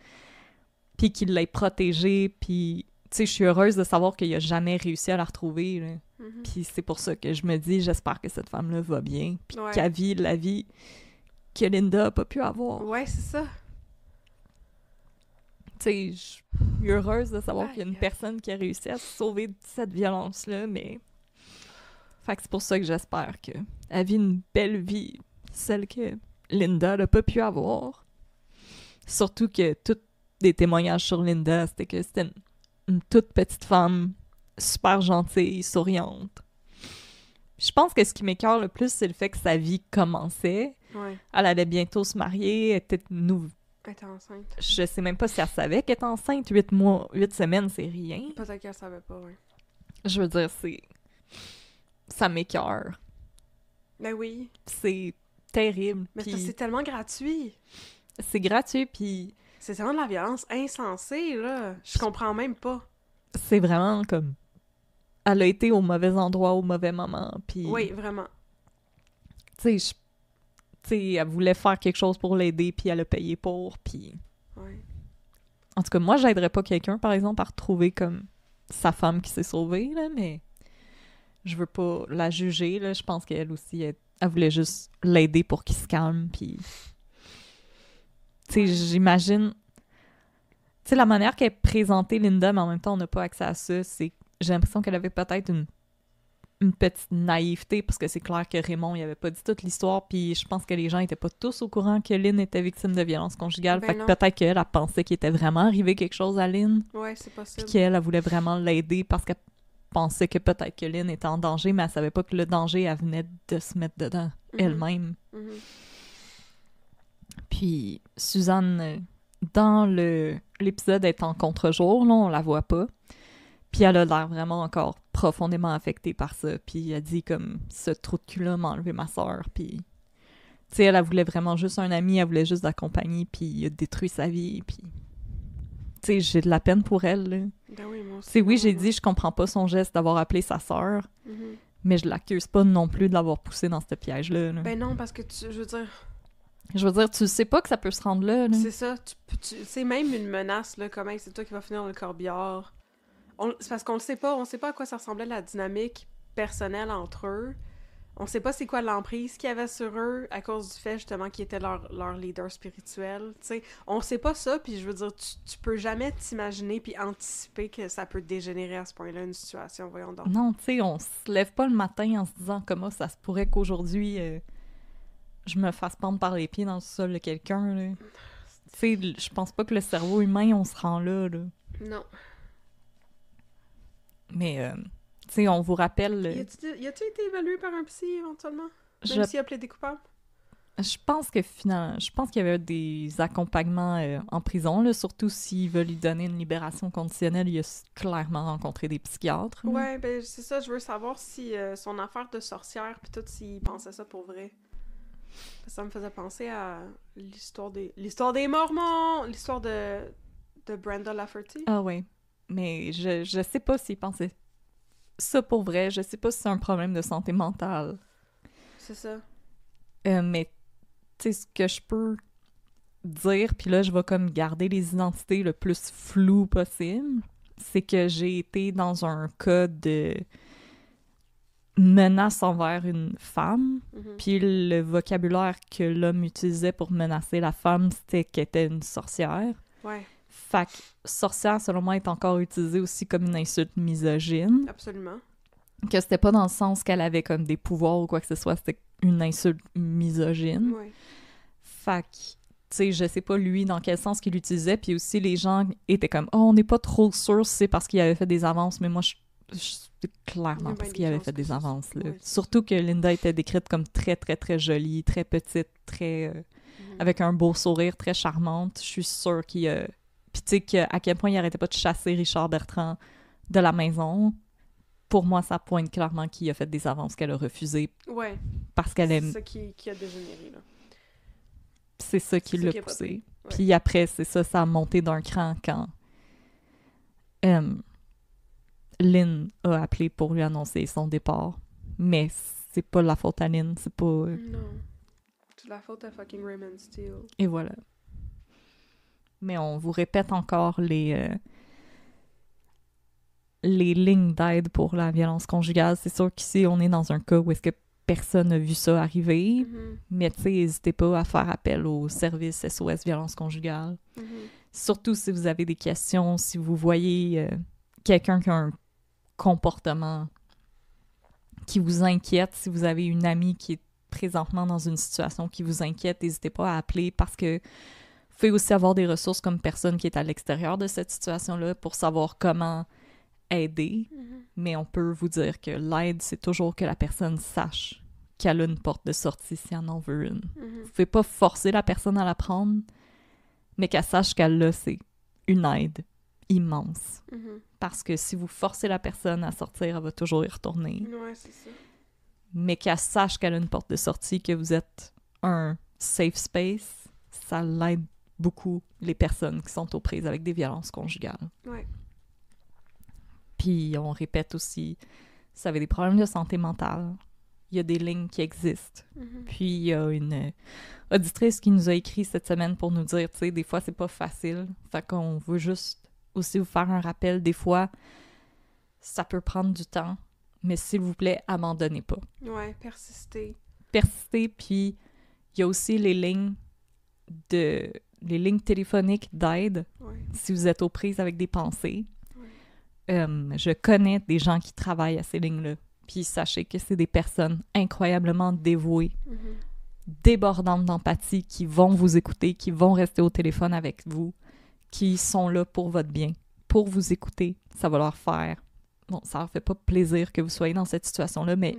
Speaker 2: puis qu'il l'ait protégée, puis tu sais, je suis heureuse de savoir qu'il a jamais réussi à la retrouver. Mm-hmm. Puis c'est pour ça que je me dis, j'espère que cette femme-là va bien, puis qu'elle vit la vie que Linda a pas pu avoir. Ouais, c'est ça. Tu je suis heureuse de savoir qu'il y a une personne qui a réussi à se sauver de cette violence-là, mais. Fait que c'est pour ça que j'espère qu'elle vit une belle vie, celle que Linda n'a pas pu avoir. Surtout que tous les témoignages sur Linda, c'était que c'était une toute petite femme super gentille, souriante. Je pense que ce qui m'écœure le plus, c'est le fait que sa vie commençait. Elle allait bientôt se marier, elle était nouvelle.
Speaker 1: enceinte. Je
Speaker 2: sais même pas si elle savait qu'elle enceinte. Huit mois, huit semaines, c'est rien.
Speaker 1: Peut-être qu'elle savait pas, oui.
Speaker 2: Je veux dire, c'est. Ça m'écœure. Ben oui. C'est terrible. Mais c'est
Speaker 1: tellement gratuit.
Speaker 2: C'est gratuit, puis.
Speaker 1: C'est vraiment de la violence insensée, là. Je comprends même pas.
Speaker 2: C'est vraiment comme elle a été au mauvais endroit au mauvais moment. Puis, oui, vraiment. Tu sais, elle voulait faire quelque chose pour l'aider, puis elle a payé pour, puis... En tout cas, moi, j'aiderais pas quelqu'un, par exemple, à retrouver comme sa femme qui s'est sauvée, là, mais je veux pas la juger, Je pense qu'elle aussi, elle, voulait juste l'aider pour qu'il se calme, puis... Tu sais, j'imagine... Tu sais, la manière qu'elle présentait Linda, mais en même temps, on n'a pas accès à ça, c'est j'ai l'impression qu'elle avait peut-être une, petite naïveté, parce que c'est clair que Raymond, il avait pas dit toute l'histoire, puis je pense que les gens étaient pas tous au courant que Lynn était victime de violence conjugale. Ben fait peut-être qu'elle, a pensé qu'il était vraiment arrivé quelque chose à Lynn. Ouais, c'est possible. Puis qu'elle, voulait vraiment l'aider parce qu'elle pensait que peut-être que Lynn était en danger, mais elle savait pas que le danger, elle venait de se mettre dedans mhm. elle-même. Mhm. Puis Suzanne, dans le l'épisode est en contre-jour, là, on la voit pas. Puis elle a l'air vraiment encore profondément affectée par ça. Puis elle dit comme ce trou de cul-là m'a enlevé ma soeur. Puis tu sais, elle, elle, voulait vraiment juste un ami, elle voulait juste l'accompagner, puis il a détruit sa vie. Puis tu sais, j'ai de la peine pour elle. Ben oui, j'ai dit, je comprends pas son geste d'avoir appelé sa soeur. Mm-hmm. Mais je l'accuse pas non plus de l'avoir poussée dans ce piège-là. Ben
Speaker 1: non, parce que tu, je veux dire,
Speaker 2: je veux dire, tu sais pas que ça peut se rendre là. C'est ça.
Speaker 1: Tu, c'est même une menace, là, comment c'est toi qui vas finir dans le corbillard c'est parce qu'on le sait pas, on sait pas à quoi ça ressemblait la dynamique personnelle entre eux. On sait pas c'est quoi l'emprise qu'il y avait sur eux à cause du fait justement qu'ils étaient leur, leur leader spirituel. on sait pas ça, puis je veux dire, tu, peux jamais t'imaginer puis anticiper que ça peut dégénérer à ce point-là une situation, voyons donc. Non,
Speaker 2: tu sais, on se lève pas le matin en se disant comment ça se pourrait qu'aujourd'hui euh, je me fasse pendre par les pieds dans le sol de quelqu'un. Tu sais, je pense pas que le cerveau humain, on se rend là. là. Non. Mais, euh, tu sais, on vous rappelle. Euh, y
Speaker 1: a il été évalué par un psy éventuellement? Même s'il appelait des coupables?
Speaker 2: Je pense que finalement, je pense qu'il y avait des accompagnements euh, en prison, là, surtout s'il veut lui donner une libération conditionnelle. Il a clairement rencontré des psychiatres.
Speaker 1: Oui, ben c'est ça. Je veux savoir si son affaire de sorcière puis tout, s'il pensait ça pour vrai. Ça me faisait penser à l'histoire des l'histoire des Mormons, l'histoire de de Brenda Lafferty. Ah oui.
Speaker 2: Mais je, je sais pas s'ils pensaient ça pour vrai. Je sais pas si c'est un problème de santé mentale. C'est ça. Euh, mais, tu sais, ce que je peux dire, puis là, je vais comme garder les identités le plus flou possible, c'est que j'ai été dans un cas de menace envers une femme, mm-hmm. puis le vocabulaire que l'homme utilisait pour menacer la femme, c'était qu'elle était une sorcière. Ouais. Fait que sorcière, selon moi, est encore utilisée aussi comme une insulte misogyne. Absolument. Que c'était pas dans le sens qu'elle avait comme des pouvoirs ou quoi que ce soit, c'était une insulte misogyne. fac Fait sais, je sais pas lui dans quel sens qu'il l'utilisait, puis aussi les gens étaient comme « Oh, on n'est pas trop sûr c'est parce qu'il avait fait des avances, mais moi, je, clairement parce qu'il avait fait des avances. Surtout que Linda était décrite comme très, très, très jolie, très petite, très... Euh, mm-hmm. avec un beau sourire, très charmante. Je suis sûre qu'il puis tu sais à quel point il arrêtait pas de chasser Richard Bertrand de la maison. Pour moi, ça pointe clairement qu'il a fait des avances qu'elle a refusées. Ouais. Parce qu'elle aime. C'est ça
Speaker 1: qui, qui, a dégénéré, là.
Speaker 2: C'est ça qui l'a poussé. Puis après, c'est ça, ça a monté d'un cran quand euh, Lynn a appelé pour lui annoncer son départ. Mais c'est pas la faute à Lynn, c'est pas. Euh, non.
Speaker 1: C'est la faute à fucking Raymond Steele.
Speaker 2: Et voilà mais on vous répète encore les, euh, les lignes d'aide pour la violence conjugale. C'est sûr qu'ici, on est dans un cas où est-ce que personne n'a vu ça arriver, mm-hmm. mais tu sais, n'hésitez pas à faire appel au service SOS violence conjugale. Mm-hmm. Surtout si vous avez des questions, si vous voyez euh, quelqu'un qui a un comportement qui vous inquiète, si vous avez une amie qui est présentement dans une situation qui vous inquiète, n'hésitez pas à appeler parce que vous aussi avoir des ressources comme personne qui est à l'extérieur de cette situation-là pour savoir comment aider, mm-hmm. mais on peut vous dire que l'aide, c'est toujours que la personne sache qu'elle a une porte de sortie si elle en veut une. Mm-hmm. Vous pouvez pas forcer la personne à la prendre, mais qu'elle sache qu'elle l'a, c'est une aide immense. Mm-hmm. Parce que si vous forcez la personne à sortir, elle va toujours y retourner. ça. Mais qu'elle sache qu'elle a une porte de sortie, que vous êtes un safe space, ça l'aide beaucoup les personnes qui sont aux prises avec des violences conjugales. Puis on répète aussi, ça avait des problèmes de santé mentale, il y a des lignes qui existent. Mm-hmm. Puis il y a une euh, auditrice qui nous a écrit cette semaine pour nous dire, tu sais, des fois c'est pas facile. Fait qu'on veut juste aussi vous faire un rappel. Des fois, ça peut prendre du temps, mais s'il vous plaît, abandonnez pas.
Speaker 1: Ouais, persistez.
Speaker 2: Persistez, puis il y a aussi les lignes de, les lignes téléphoniques d'aide si vous êtes aux prises avec des pensées. Euh, je connais des gens qui travaillent à ces lignes-là. Puis sachez que c'est des personnes incroyablement dévouées, mm-hmm. débordantes d'empathie, qui vont vous écouter, qui vont rester au téléphone avec vous, qui sont là pour votre bien, pour vous écouter. Ça va leur faire. Bon, ça leur fait pas plaisir que vous soyez dans cette situation-là, mais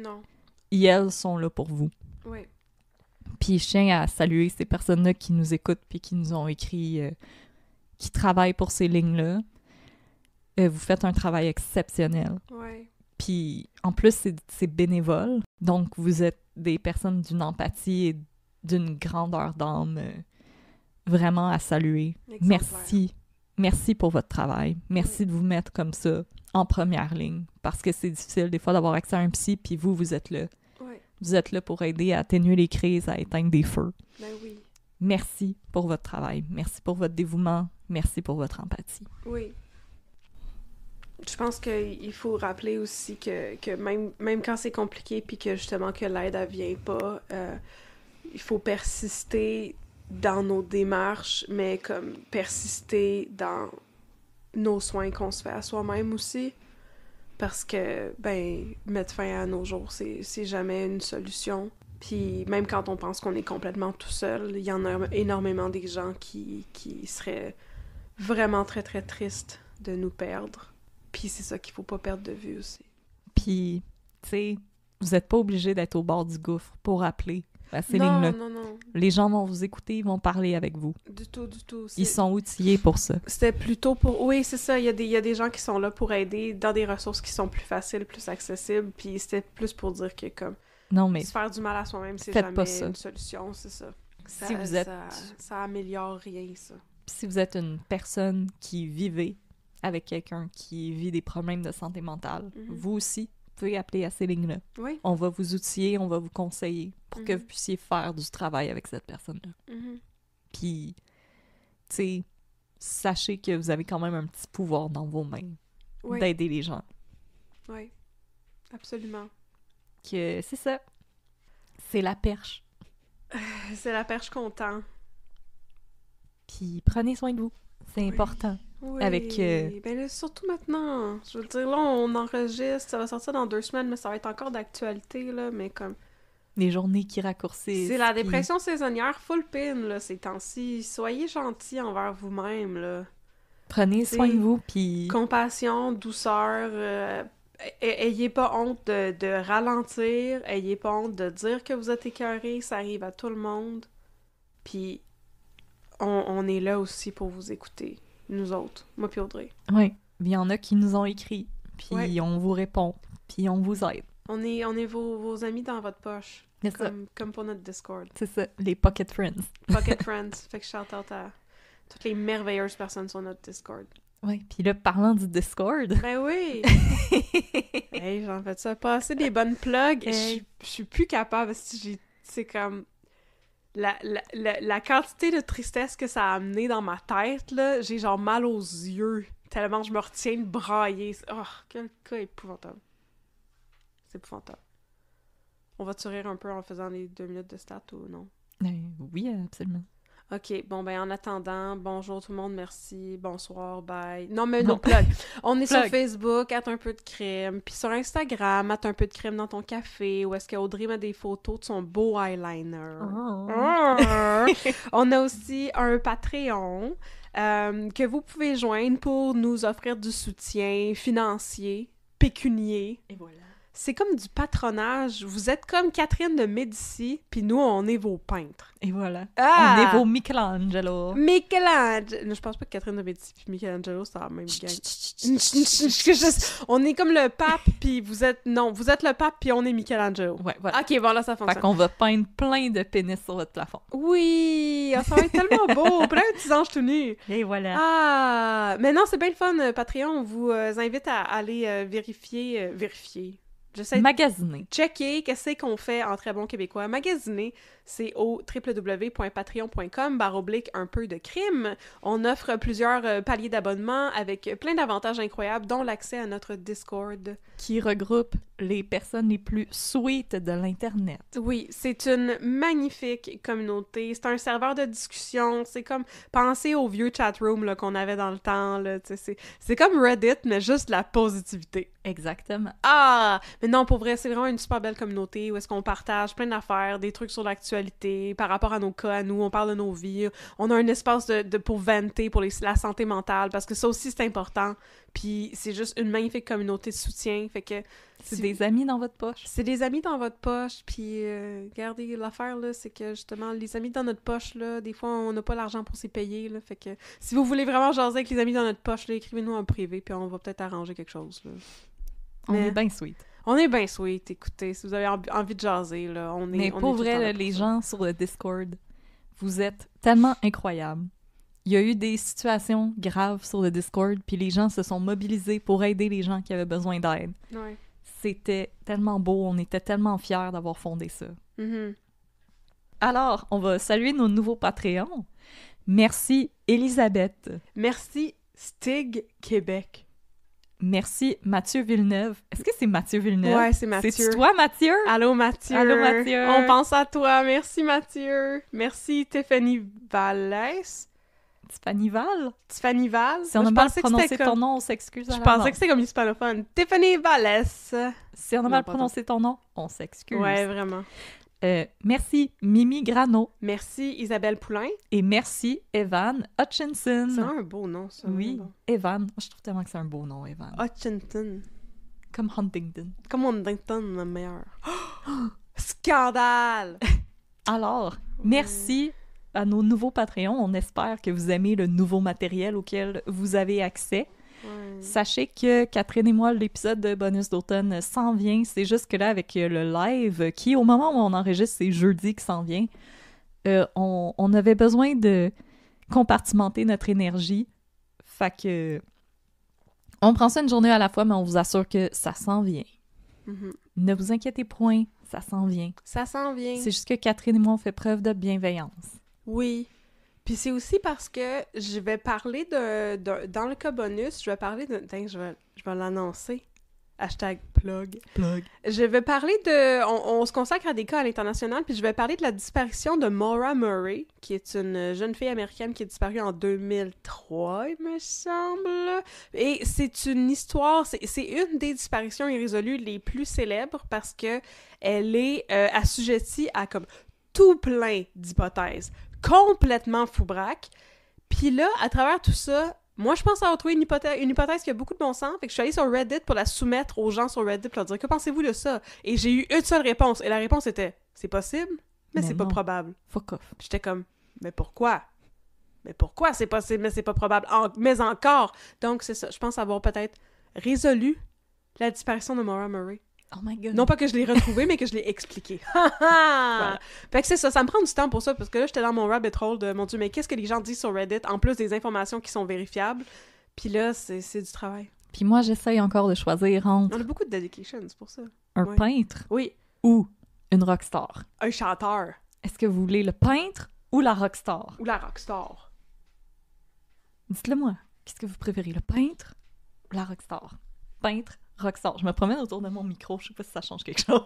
Speaker 2: ils, elles sont là pour vous. Oui. Puis je tiens à saluer ces personnes-là qui nous écoutent puis qui nous ont écrit, euh, qui travaillent pour ces lignes-là. Euh, vous faites un travail exceptionnel. Ouais. Puis en plus, c'est bénévole. Donc vous êtes des personnes d'une empathie et d'une grandeur d'âme euh, vraiment à saluer. Merci. Merci pour votre travail. Merci de vous mettre comme ça en première ligne parce que c'est difficile des fois d'avoir accès à un psy puis vous, vous êtes là. Vous êtes là pour aider à atténuer les crises, à éteindre des feux. Ben oui. Merci pour votre travail. Merci pour votre dévouement. Merci pour votre empathie.
Speaker 1: Oui. Je pense qu'il faut rappeler aussi que, même, quand c'est compliqué puis que justement que l'aide, ne vient pas, euh, il faut persister dans nos démarches, mais comme persister dans nos soins qu'on se fait à soi-même aussi parce que, ben, mettre fin à nos jours, c'est jamais une solution. Puis même quand on pense qu'on est complètement tout seul, il y en a énormément des gens qui, seraient vraiment très, très tristes de nous perdre. Puis c'est ça qu'il faut pas perdre de vue aussi.
Speaker 2: Puis, tu sais, vous n'êtes pas obligé d'être au bord du gouffre pour appeler non, non, non. Les gens vont vous écouter, ils vont parler avec vous. Du tout, du tout. Ils sont outillés pour ça.
Speaker 1: C'était plutôt pour... Oui, c'est ça. Il y, a des, y a des gens qui sont là pour aider dans des ressources qui sont plus faciles, plus accessibles. Puis c'était plus pour dire que, comme... Non, mais... Se faire du mal à soi-même, c'est jamais une solution, c'est ça. ça. Si vous êtes... Ça, améliore rien, ça.
Speaker 2: Si vous êtes une personne qui vivait avec quelqu'un qui vit des problèmes de santé mentale, mhm. vous aussi, pouvez appeler à ces lignes-là. On va vous outiller, on va vous conseiller pour que mm-hmm. vous puissiez faire du travail avec cette personne-là. Mm-hmm. Puis, tu sais, sachez que vous avez quand même un petit pouvoir dans vos mains d'aider les gens.
Speaker 1: Oui, absolument.
Speaker 2: Que c'est ça. C'est la perche.
Speaker 1: c'est la perche qu'on tend.
Speaker 2: Puis prenez soin de vous. C'est important. Euh, oui, avec.
Speaker 1: Ben surtout maintenant. Je veux dire, là, on enregistre, ça va sortir dans deux semaines, mais ça va être encore d'actualité, là, mais comme.
Speaker 2: les journées qui raccourcissent. C'est la dépression
Speaker 1: saisonnière full pin, là, ces temps-ci. Soyez gentils envers vous-même, là.
Speaker 2: Prenez soin de vous, puis.
Speaker 1: Compassion, douceur. Euh, ayez pas honte de, ralentir, ayez pas honte de dire que vous êtes écœuré, ça arrive à tout le monde. Puis on est là aussi pour vous écouter nous autres, moi puis Audrey.
Speaker 2: Oui, il y en a qui nous ont écrit, puis on vous répond, puis on vous aide.
Speaker 1: On est, on est vos, vos amis dans votre poche. Comme, comme pour notre Discord.
Speaker 2: C'est ça, les Pocket Friends. Pocket
Speaker 1: Friends. Fait que shout out à toutes les merveilleuses personnes sur notre Discord.
Speaker 2: Oui, puis là, parlant du Discord.
Speaker 1: Ben oui! hey, j'en fais ça passer des bonnes plugs. Je suis plus capable C'est comme la, quantité de tristesse que ça a amené dans ma tête, j'ai genre mal aux yeux, tellement je me retiens de brailler. Oh, quel cas épouvantable. C'est épouvantable. On va-tu rire un peu en faisant les deux minutes de stats ou non?
Speaker 2: Euh, oui, absolument. OK,
Speaker 1: bon, ben en attendant, bonjour tout le monde, merci, bonsoir, bye. Non, mais non, On est sur Facebook, at un peu de crème, puis sur Instagram, at un peu de crème dans ton café, Ou est-ce qu'Audrey met des photos de son beau eyeliner. Ah. On a aussi un Patreon euh, que vous pouvez joindre pour nous offrir du soutien financier, pécunier. Et voilà c'est comme du patronage. Vous êtes comme Catherine de Médicis, puis nous, on est vos peintres. Et voilà. Ah! On est vos Michelangelo. Michelangelo! Je pense pas que Catherine de Médicis puis Michelangelo, c'est la même gang. on est comme le pape, puis vous êtes... Non, vous êtes le pape, puis on est Michelangelo. Ouais,
Speaker 2: voilà. OK, voilà, ça fonctionne. Fait qu'on va peindre plein de pénis sur votre plafond.
Speaker 1: Oui! Ah, ça va être tellement beau! plein de petits anges tout nus! Et voilà. Ah! Mais non, c'est bien le fun, euh, Patreon. On vous euh, invite à aller euh, vérifier... vérifier magasiner. checker qu'est-ce qu'on fait en très bon québécois, magasiner, c'est au www.patreon.com baroblique un peu de crime. On offre plusieurs euh, paliers d'abonnement avec plein d'avantages incroyables, dont l'accès à notre Discord.
Speaker 2: Qui regroupe les personnes les plus sweet de l'Internet.
Speaker 1: Oui, c'est une magnifique communauté. C'est un serveur de discussion. C'est comme penser au vieux chatroom qu'on avait dans le temps. C'est comme Reddit, mais juste la positivité. Exactement. Ah! Mais non, pour vrai, c'est vraiment une super belle communauté où est-ce qu'on partage plein d'affaires, des trucs sur l'actuel par rapport à nos cas, à nous, on parle de nos vies, on a un espace de, pour vanter, pour la santé mentale, parce que ça aussi, c'est important. Puis c'est juste une magnifique communauté de soutien, fait que... C'est des amis dans votre poche. C'est des amis dans votre poche, puis euh, regardez, l'affaire, là, c'est que, justement, les amis dans notre poche, là, des fois, on n'a pas l'argent pour s'y payer, fait que si vous voulez vraiment jaser avec les amis dans notre poche, écrivez-nous en privé, puis on va peut-être arranger quelque chose,
Speaker 2: On est bien sweet.
Speaker 1: On est bien sweet, écoutez. Si vous avez envie de jaser, là, on est. Mais pour vrai, les gens
Speaker 2: sur le Discord, vous êtes tellement incroyables. Il y a eu des situations graves sur le Discord, puis les gens se sont mobilisés pour aider les gens qui avaient besoin d'aide. C'était tellement beau, on était tellement fiers d'avoir fondé ça. Mm-hmm. Alors, on va saluer nos nouveaux Patreons. Merci Elisabeth. Merci Stig Québec. Merci Mathieu Villeneuve. Est-ce que c'est Mathieu Villeneuve? Ouais, c'est Mathieu. C'est toi Mathieu? Allô
Speaker 1: Mathieu. Allô Mathieu. On pense à toi. Merci Mathieu. Merci Tiffany
Speaker 2: Vallès. Tiffany Val? Tiffany Val? Si on a mal prononcé ton nom, on s'excuse. Je pensais que c'était comme l'hispanophone. Tiffany Vallès. Si on a mal prononcé ton nom, on s'excuse. Ouais, vraiment. Euh, merci Mimi Grano. Merci Isabelle Poulain. Et merci Evan Hutchinson. C'est un beau nom, ça. Oui, Evan. Je trouve tellement que c'est un beau nom, Evan. Hutchinson. Comme Huntington.
Speaker 1: Comme Huntington, le meilleur.
Speaker 2: Scandale! Alors, merci à nos nouveaux Patreons. On espère que vous aimez le nouveau matériel auquel vous avez accès. Sachez que Catherine et moi, l'épisode de bonus d'automne s'en vient. C'est juste que là, avec euh, le live, qui au moment où on enregistre, c'est jeudi qui s'en vient, euh, on, avait besoin de compartimenter notre énergie. Fait que. On prend ça une journée à la fois, mais on vous assure que ça s'en vient. Mm-hmm. Ne vous inquiétez point, ça s'en vient.
Speaker 1: Ça s'en vient. C'est juste
Speaker 2: que Catherine et moi, on fait preuve de bienveillance. Oui, puis
Speaker 1: c'est aussi parce que je vais parler de, dans le cas bonus, je vais parler de. Tain, je vais, je vais l'annoncer. Hashtag plug. plug. Je vais parler de. On, se consacre à des cas à l'international, puis je vais parler de la disparition de Maura Murray, qui est une jeune fille américaine qui est disparue en 2003, il me semble. Et c'est une histoire, c'est une des disparitions irrésolues les plus célèbres parce que elle est euh, assujettie à comme tout plein d'hypothèses, complètement foubraque. Puis là, à travers tout ça, moi, je pense avoir trouvé une hypothèse, qui a beaucoup de bon sens. Fait que je suis allée sur Reddit pour la soumettre aux gens sur Reddit pour leur dire que pensez-vous de ça Et j'ai eu une seule réponse. Et la réponse était c'est possible, mais, c'est pas probable. Fuck off. J'étais comme mais pourquoi Mais pourquoi c'est possible, mais c'est pas probable Mais encore Donc, c'est ça. Je pense avoir peut-être résolu la disparition de Maura Murray. Oh non pas que je l'ai retrouvé, mais que je l'ai expliqué. que c'est ça, ça me prend du temps pour ça, parce que là, j'étais dans mon rabbit hole de mon Dieu, mais qu'est-ce que les gens disent sur Reddit, en plus des informations qui sont vérifiables. Puis là, c'est du travail.
Speaker 2: Puis moi, j'essaye encore de choisir entre. On
Speaker 1: a beaucoup de dedication, c'est pour ça. Un
Speaker 2: peintre. Oui. Ou une rockstar. Un chanteur. Est-ce que vous voulez le peintre ou la rockstar? Ou la rockstar. Dites-le moi. Qu'est-ce que vous préférez, le peintre ou la rockstar? Peintre, Rockstar. Je me promène autour de mon micro, je sais pas si ça change quelque chose.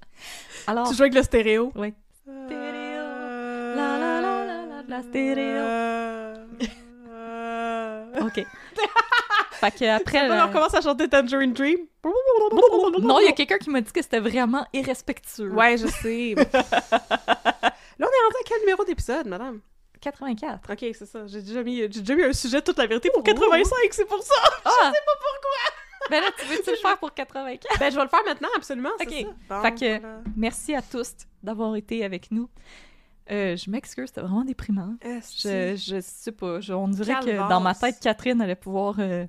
Speaker 2: Alors. Tu joues avec le stéréo? Oui. Stéréo. La la la la la, la stéréo. OK. fait qu'après. après. On euh, commence à chanter Tangerine Dream. Non, il y a quelqu'un qui m'a dit que c'était vraiment irrespectueux.
Speaker 1: Ouais, je sais. là, on est rentré à quel numéro d'épisode, madame? 84. Ok, c'est ça. J'ai déjà, mis, déjà un sujet toute la vérité pour 85, c'est pour ça! Je Je ah! sais pas pourquoi! ben là, tu veux-tu le faire pour 84? Ben, je vais le faire maintenant, absolument. OK. Ça. fait que,
Speaker 2: merci à tous d'avoir été avec nous. Euh, je m'excuse, c'était vraiment déprimant. Je, je sais pas. on dirait que dans ma tête, Catherine allait pouvoir euh,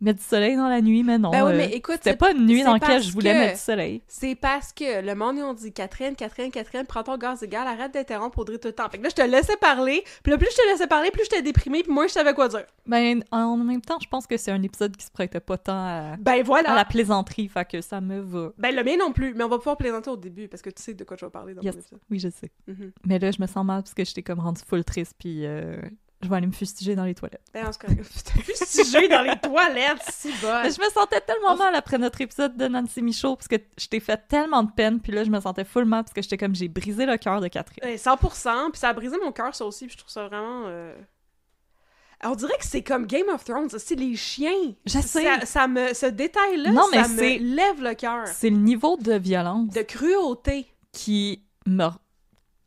Speaker 2: Mettre du soleil dans la nuit, mais non. Ben euh, c'était pas une nuit dans laquelle je voulais mettre du soleil. C'est parce que
Speaker 1: le monde, ils dit Catherine, Catherine, Catherine, prends ton gaz égal, arrête d'interrompre Audrey tout le temps. Fait que là, je te laissais parler,
Speaker 2: puis plus je te laissais parler, plus je j'étais déprimée, puis moi, je savais quoi dire. Ben, en même temps, je pense que c'est un épisode qui se prêtait pas tant à, ben, voilà. la plaisanterie, fait que ça me va. Ben, le mien non plus, mais on va pouvoir plaisanter
Speaker 1: au début, parce que tu sais de quoi je vais parler dans mon épisode. Oui, je sais. Mhm.
Speaker 2: Mais là, je me sens mal parce que j'étais comme rendue full triste, puis euh, je vais aller me fustiger dans les toilettes. Ben, fustiger dans les toilettes, si bon. je me sentais tellement mal après notre épisode de Nancy Michaud parce que je t'ai fait tellement de peine, puis là je me sentais full mal parce que j'étais comme j'ai brisé le cœur de Catherine.
Speaker 1: 100%, puis ça a brisé mon cœur ça aussi, puis je trouve
Speaker 2: ça vraiment. Euh,
Speaker 1: on dirait que c'est comme Game of Thrones, c'est les chiens. Je
Speaker 2: sais. Ça, ça me, ce détail-là, ça me
Speaker 1: lève le cœur. C'est
Speaker 2: le niveau de violence. De cruauté. Qui me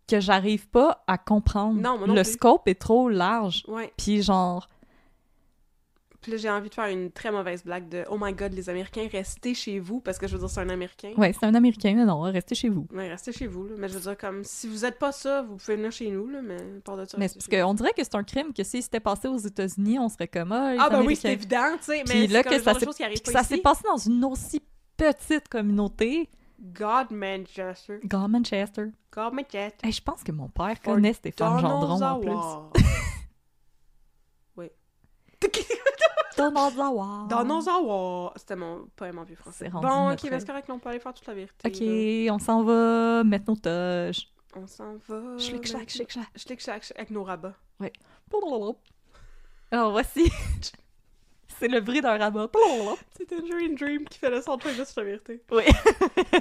Speaker 2: que j'arrive pas à comprendre. Non, le scope est trop large. Puis genre.
Speaker 1: Puis là, j'ai envie de faire une très mauvaise blague de Oh my god, les Américains, restez chez vous, parce que je veux dire, c'est un Américain. Ouais, c'est
Speaker 2: un Américain, non, restez chez vous.
Speaker 1: Oui, restez chez vous, Mais je veux dire, comme, si vous êtes pas ça, vous pouvez venir chez nous, là, mais pas de ça. Mais parce
Speaker 2: qu'on dirait que c'est un crime que si c'était passé aux États-Unis, on serait comme Ah, ah ben oui, c'est évident, tu sais. Mais là, que ça s'est passé dans une aussi petite communauté God Manchester. God Manchester. God Manchester. Hey, je pense que mon père connaît Stéphane Donald Gendron en plus. oui. Donald Zawa. Donald
Speaker 1: C'était mon poème en vieux français. Bon, ok, c'est correct, on peut aller faire toute la vérité.
Speaker 2: Ok, on s'en va, mettre nos toges.
Speaker 1: On s'en va. Schlick schlack, schlick schlack. Schlick schlack avec nos rabats.
Speaker 2: Oui. Alors voici. C'est le bruit d'un rabat. C'est un Dream dream qui fait le soundtrack de la vérité. Oui. Je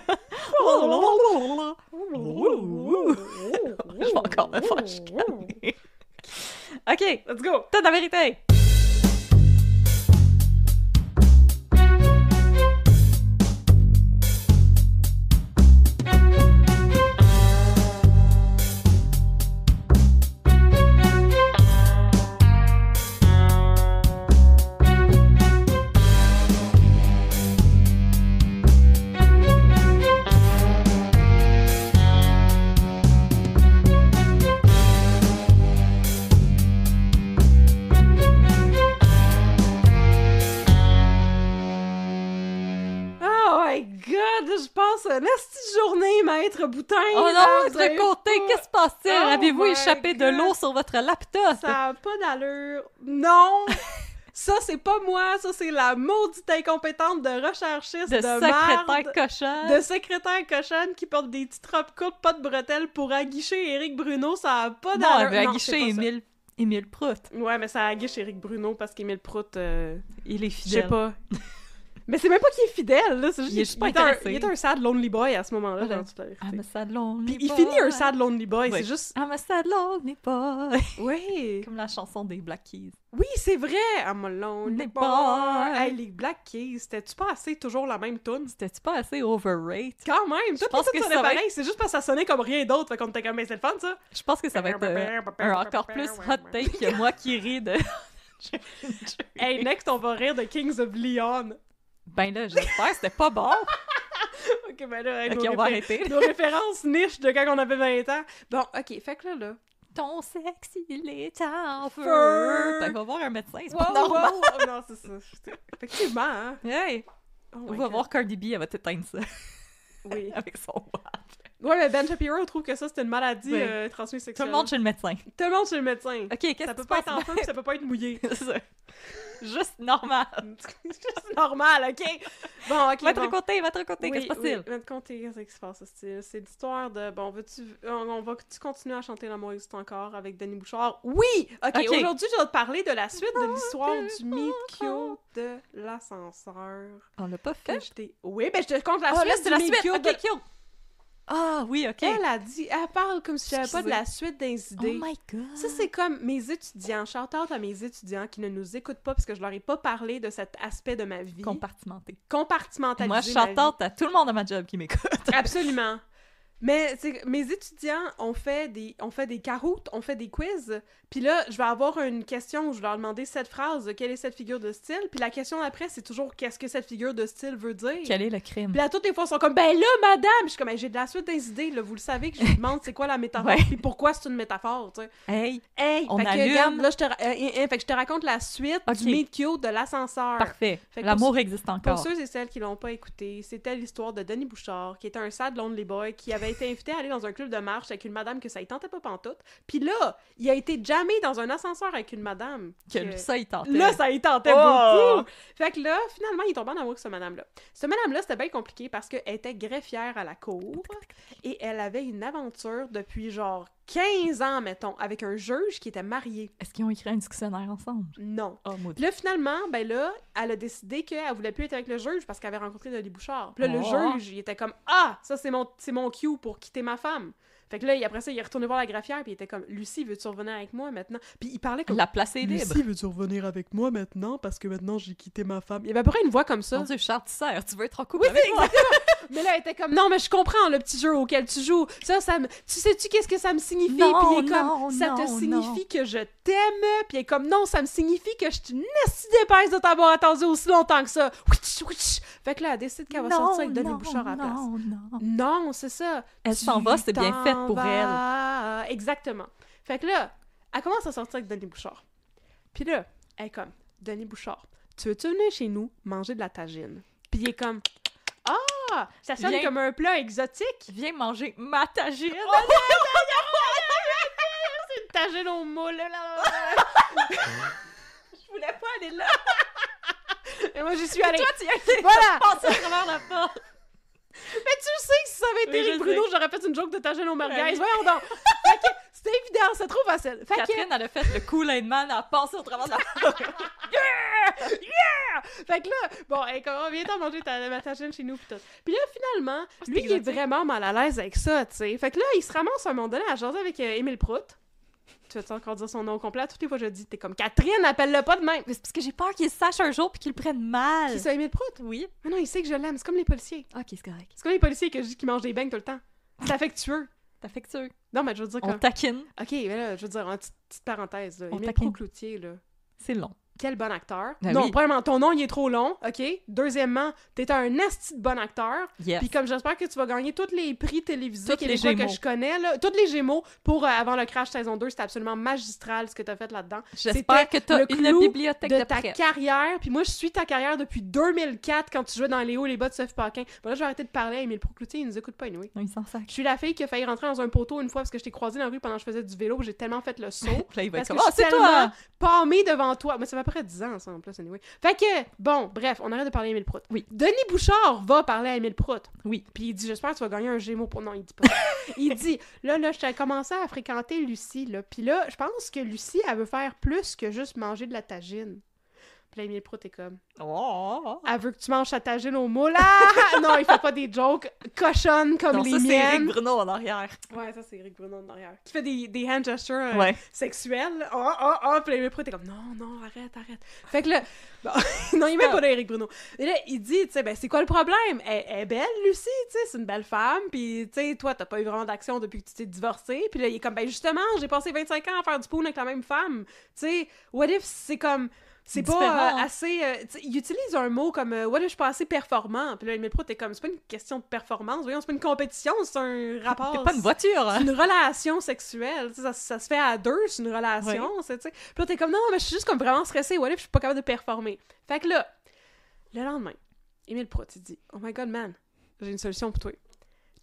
Speaker 1: vais encore me faire OK, let's go. T'as de la vérité. boutin. Oh non, l'autre côté, qu'est-ce qui se passe oh Avez-vous échappé de l'eau sur votre laptop? Ça n'a pas d'allure. Non! ça, c'est pas moi, ça, c'est la maudite incompétente de recherchiste de, secrétaire cochonne. De secrétaire cochonne qui porte des petites robes courtes, pas de bretelles pour aguicher Éric Bruno, ça n'a pas d'allure. Non, aguicher Émile Prout. Ouais, mais ça aguiche Éric Bruno parce qu'Émile Prout, euh, il est fidèle. Je sais pas. Mais c'est même pas qu'il est fidèle, là. C'est juste qu'il est, Un, sad lonely boy à ce moment-là, dans
Speaker 2: toute I'm a sad lonely Puis il finit un sad lonely boy, c'est juste. I'm a sad lonely boy. Oui. Comme la chanson des Black Keys. Oui, c'est vrai. I'm a lonely boy. Hey, les
Speaker 1: Black Keys, c'était-tu pas assez toujours la même tune? C'était-tu pas assez overrated? Quand même. Je pense que ça pareil. Être... C'est juste parce que ça sonnait comme rien d'autre. Fait qu'on était comme, mais c'est le fun, ça. Je pense que ça va être euh, encore plus
Speaker 2: hot take que moi qui ris de. hey, next, on va rire de Kings of Leon. Ben là, j'espère, c'était pas bon.
Speaker 1: OK, ben là, okay, on va arrêter. nos références niches de quand on avait 20 ans. Bon, OK, fait que là, là, ton sexe, il
Speaker 2: est en feu. Fait va voir un médecin, c'est pas normal. Oh, non, c'est ça. Effectivement, hein. Hey! Oh on va voir Cardi B, elle va t'éteindre ça. Oui. Avec son watt.
Speaker 1: Ouais, mais Ben Shapiro trouve que ça, c'est une maladie euh, transmissible. transmise sexuelle. Tout le monde chez le médecin. Tout le monde chez le
Speaker 2: médecin. OK, qu'est-ce Ça peut pas être en feu, ça peut pas être mouillé. C'est Juste normal. Juste normal, OK? Bon, OK, Votre bon. côté, votre côté, qu'est-ce qui se passe
Speaker 1: Votre côté, qu'est-ce qui se passe? C'est l'histoire de, bon, veux-tu... On, on va-tu continuer à chanter L'amour existe encore avec Denis Bouchard? Oui! OK, aujourd'hui, je vais te parler de la suite de l'histoire du Mikio de l'ascenseur. On l'a pas fait? Oui, ben je te compte la oh, suite là, la Mikio suite. de... Okay. Ah oui, ok. Elle a dit, elle parle comme si j'avais pas de la suite des idées. Oh Ça c'est comme mes étudiants. Shout à mes étudiants qui ne nous écoutent pas parce que je leur ai pas parlé de cet aspect de ma vie. Compartimenté. Compartimenté. Moi, shout
Speaker 2: à tout le monde à ma job qui m'écoute. Absolument.
Speaker 1: Mais mes étudiants, ont fait des on fait des caroutes, ont fait des quiz. Puis là, je vais avoir une question où je vais leur demander cette phrase, quelle est cette figure de style. Puis la question après, c'est toujours qu'est-ce que cette figure de style veut dire. Quel est le crime. Puis là, toutes les fois, ils sont comme ben là, madame, je comme ben, j'ai de la suite des idées. Là, vous le savez que je vous demande c'est quoi la métaphore, puis pourquoi c'est une métaphore, tu sais. Hey, hey,
Speaker 2: on fait Que,
Speaker 1: là, je te, euh, euh, euh, je te raconte la suite du meet cute de l'ascenseur. Parfait. L'amour existe encore. Pour ceux et celles qui l'ont pas écouté, c'était l'histoire de Denis Bouchard, qui était un sad lonely boy qui avait a été invité à aller dans un club de marche avec une madame que ça y tentait pas pantoute. Puis là, il a été jamé dans un ascenseur avec une madame. Que, ça y tentait. Là, ça y tentait oh! beaucoup. Fait que là, finalement, il est tombé en amour avec cette madame-là. Cette madame-là, c'était bien compliqué parce qu'elle était greffière à la cour et elle avait une aventure depuis genre 15 ans, mettons, avec un juge qui était marié. Est-ce qu'ils ont écrit un dictionnaire ensemble? Non. Oh, là, finalement, ben là, elle a décidé qu'elle voulait plus être avec le juge parce qu'elle avait rencontré Dolly Bouchard. Puis là, le oh. juge, il était comme « Ah! Ça, c'est mon, mon cue pour quitter ma femme! » Fait que là, après ça, il est retourné voir la graffière, puis il était comme Lucie, veux-tu revenir avec moi maintenant Puis il parlait comme. La place est libre. Lucie, veux-tu revenir avec moi maintenant Parce que maintenant, j'ai quitté ma femme. Il avait à une voix comme ça. Mon Dieu, Charles, tu veux être en couple avec moi. mais là, elle était comme Non, mais je comprends le petit jeu auquel tu joues. Ça, ça Tu sais-tu qu'est-ce que ça me signifie Puis il est comme Ça te signifie que je t'aime. Puis il est comme Non, ça me signifie que je suis pas de t'avoir attendu aussi longtemps que ça. Fait que là, elle décide qu'elle va sortir avec Denis Bouchard à place. non. c'est ça. Elle s'en va, c'est bien fait pour elle. Exactement. Fait que là, elle commence à sortir avec Denis Bouchard. Puis là, elle est comme, Denis Bouchard, tu veux-tu venir chez nous manger de la tagine? Puis il est comme,
Speaker 2: ah, ça sonne comme un plat exotique. Viens manger ma tagine. Oh,
Speaker 1: C'est une tagine au moule. Là, Je voulais pas aller là. Et moi, j'y suis allée. toi, tu y Voilà. à travers la porte. Mais tu sais si ça avait été Bruno, j'aurais fait une joke de ta jeune au merguez. Voyons donc! C'était évident, c'est trop facile. Fait Catherine, que... elle
Speaker 2: a fait le cool man à passer au travers de la
Speaker 1: Yeah! Fait que là, bon, elle comment viens de manger ta, ma chez nous, pis tout. Puis là, finalement, oh, lui, il est vraiment mal à l'aise avec ça, tu sais. Fait que là, il se ramasse à un moment donné à jaser avec Emile euh, Émile Prout tu vas encore dire son nom complet? Toutes les fois, je dis, t'es comme Catherine, appelle-le pas de même. C'est parce que j'ai peur qu'il sache un jour puis qu'il le prenne mal. Qu'il soit aimé prout? Oui. Mais ah non, il sait que je l'aime. C'est comme les policiers. Ok, c'est correct. C'est comme les policiers qui mangent des beignes tout le temps. C'est affectueux. C'est affectueux. Non, mais je veux dire. qu'on On taquine. Ok, mais là, je veux dire, en petite parenthèse, là. On Aimé taquine. Cloutier, là. C'est long quel bon acteur. donc ben non, premièrement, ton nom, il est trop long, OK? Deuxièmement, t'es un asti de bon acteur. Puis comme j'espère que tu vas gagner tous les prix télévisés que je connais, là, tous les Gémeaux pour euh, Avant le crash saison 2, c'est absolument magistral ce que t'as fait là-dedans.
Speaker 2: J'espère que t'as une bibliothèque de, ta
Speaker 1: carrière. Puis moi, je suis ta carrière depuis 2004 quand tu jouais dans Léo et les bas de Sophie Paquin. Bon, là, je vais arrêter de parler à le Procloutier, il nous écoute pas, anyway. Il ça Je suis la fille qui a failli rentrer dans un poteau une fois parce que je t'ai croisée dans la rue pendant que je faisais du vélo, j'ai tellement fait le saut. là, il va être comme, oh, c'est toi! devant toi. Mais ça près 10 ans ensemble, plus, anyway. Fait que, bon, bref, on arrête de parler à Emile Prout. Oui. Denis Bouchard va parler à Emile Prout. Oui. Puis il dit J'espère que tu vas gagner un Gémeaux pour. Non, il dit pas. il dit Là, là, je commencé à fréquenter Lucie, là. Puis là, je pense que Lucie, elle veut faire plus que juste manger de la tagine. Puis là, Pro, t'es comme. Oh! Elle veut que tu manges à ta gêne au moule. Ah! non, il fait pas des jokes cochonnes comme non, les ça, c'est Eric Bruno en arrière. Ouais, ça, c'est Eric Bruno en arrière. Qui fait des, des hand gestures sexuels. « sexuelles. Oh, oh, oh. Puis Pro, t'es comme, non, non, arrête, arrête. Fait que là, non, il met pas d'Eric Eric Bruno. Et là, il dit, tu sais, ben, c'est quoi le problème? Elle, est belle, Lucie, tu sais, c'est une belle femme. Puis, tu sais, toi, t'as pas eu vraiment d'action depuis que tu t'es divorcée. Puis là, il est comme, ben, justement, j'ai passé 25 ans à faire du pool avec la même femme. Tu sais, what if c'est comme c'est pas euh, assez. Euh, il utilise un mot comme euh, Ouais, je suis pas assez performant. Puis là, Emile Pro, t'es comme C'est pas une question de performance. Voyons, c'est pas une compétition, c'est un rapport. c'est pas une voiture. Hein. C'est une relation sexuelle. Ça, se fait à deux, c'est une relation. Puis là, t'es comme Non, mais je suis juste comme vraiment stressée. Ouais, je suis pas capable de performer. Fait que là, le lendemain, Emile Pro, tu dit Oh my god, man, j'ai une solution pour toi.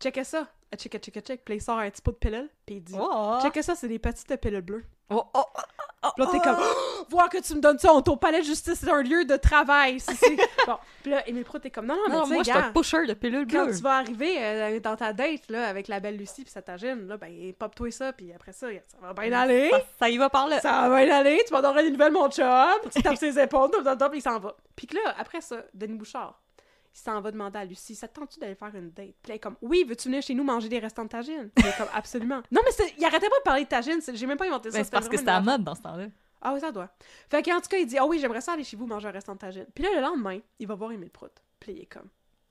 Speaker 1: Check ça. Check, check, check, check. Puis il sort un petit pot de pilule. Puis il dit oh. check ça, c'est des petites pilules bleues. Oh, oh, oh, oh là, t'es oh. comme, voir que tu me donnes ça, ton au palais de justice, c'est un lieu de travail. Si c'est... bon, puis là, Émile Pro, t'es comme, non, non, mais moi, je suis un pusher
Speaker 2: de pilules bleues. Quand tu
Speaker 1: vas arriver euh, dans ta date, là, avec la belle Lucie puis sa tagine, là, ben, pop-toi ça, puis après ça, ça va bien aller. Ça, y va par là. Ça va bien aller, tu vas donner des nouvelles, mon chum, tu tapes ses épaules, top, top, top, il s'en va. Puis là, après ça, Denis Bouchard, il s'en va demander à Lucie, ça tente-tu d'aller faire une date? Puis est comme, oui, veux-tu venir chez nous manger des restants de tagine? Il est comme, absolument. Non, mais il arrêtait pas de parler de tagine, j'ai même pas inventé ça. Ben, c'est parce que c'était à mode dans ce temps-là. Ah oui, ça doit. Fait qu'en tout cas, il dit, ah oui, j'aimerais ça aller chez vous manger un restant de tagine. Puis là, le lendemain, il va voir Emile Prout. Puis il est comme,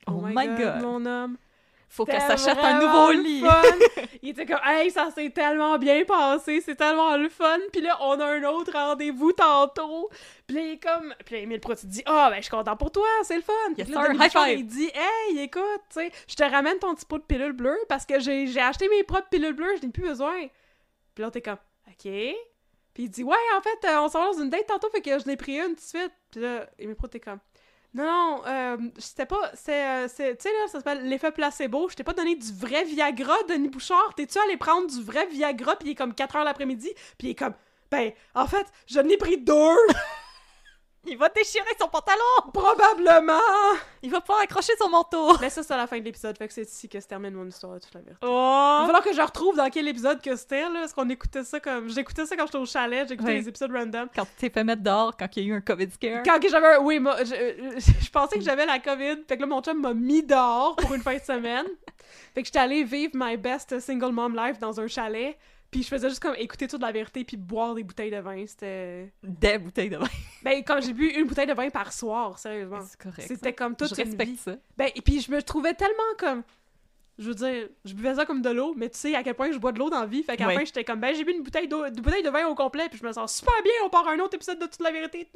Speaker 2: oh, oh my god, mon
Speaker 1: homme, faut qu'elle s'achète un nouveau lit. il était comme, hey, ça s'est tellement bien passé, c'est tellement le fun. Puis là, on a un autre rendez-vous tantôt. Puis là, il est comme, puis là, Emile dit, ah, ben, je suis content pour toi, c'est le fun. puis là, il dit, hey, écoute, tu sais, je te ramène ton petit pot de pilule bleue parce que j'ai acheté mes propres pilules bleues, je n'ai plus besoin. Puis là, t'es comme, ok. Puis il dit, ouais, en fait, euh, on s'en lance une date tantôt, fait que je n'ai pris une tout de suite. Puis là, Emile Prout, t'es comme, non, non, euh, c'était pas. C'est, euh, c'est, tu sais, là, ça s'appelle l'effet placebo. Je t'ai pas donné du vrai Viagra, Denis Bouchard. T'es-tu allé prendre du vrai Viagra, puis il est comme 4 h l'après-midi, puis il est comme. Ben, en fait, je n'ai pris deux! Il va déchirer son pantalon! Probablement! Il va pouvoir accrocher son manteau! Mais ça, c'est à la fin de l'épisode, fait que c'est ici que se termine mon histoire, toute la vérité. Oh! Il va falloir que je retrouve dans quel épisode que c'était, là, Est-ce qu'on écoutait ça comme... J'écoutais ça quand j'étais au chalet, j'écoutais des les épisodes
Speaker 2: random. Quand t'es fait mettre dehors, quand il y a eu un COVID scare. Quand
Speaker 1: j'avais... Oui, moi, je, euh, je, pensais que j'avais la COVID, fait que là, mon chum m'a mis dehors pour une fin de semaine. Fait que j'étais allée vivre my best single mom life dans un chalet. Puis je faisais juste comme écouter toute la vérité puis boire des bouteilles de vin, c'était des bouteilles de vin. ben quand j'ai bu une bouteille de vin par soir, sérieusement. C'est correct. C'était comme toute je une vie. ça. Ben et puis je me trouvais tellement comme je veux dire, je buvais ça comme de l'eau, mais tu sais à quel point je bois de l'eau dans la vie, fait qu'à la j'étais comme ben j'ai bu une bouteille une bouteille de vin au complet puis je me sens super bien, on part à un autre épisode de toute la vérité.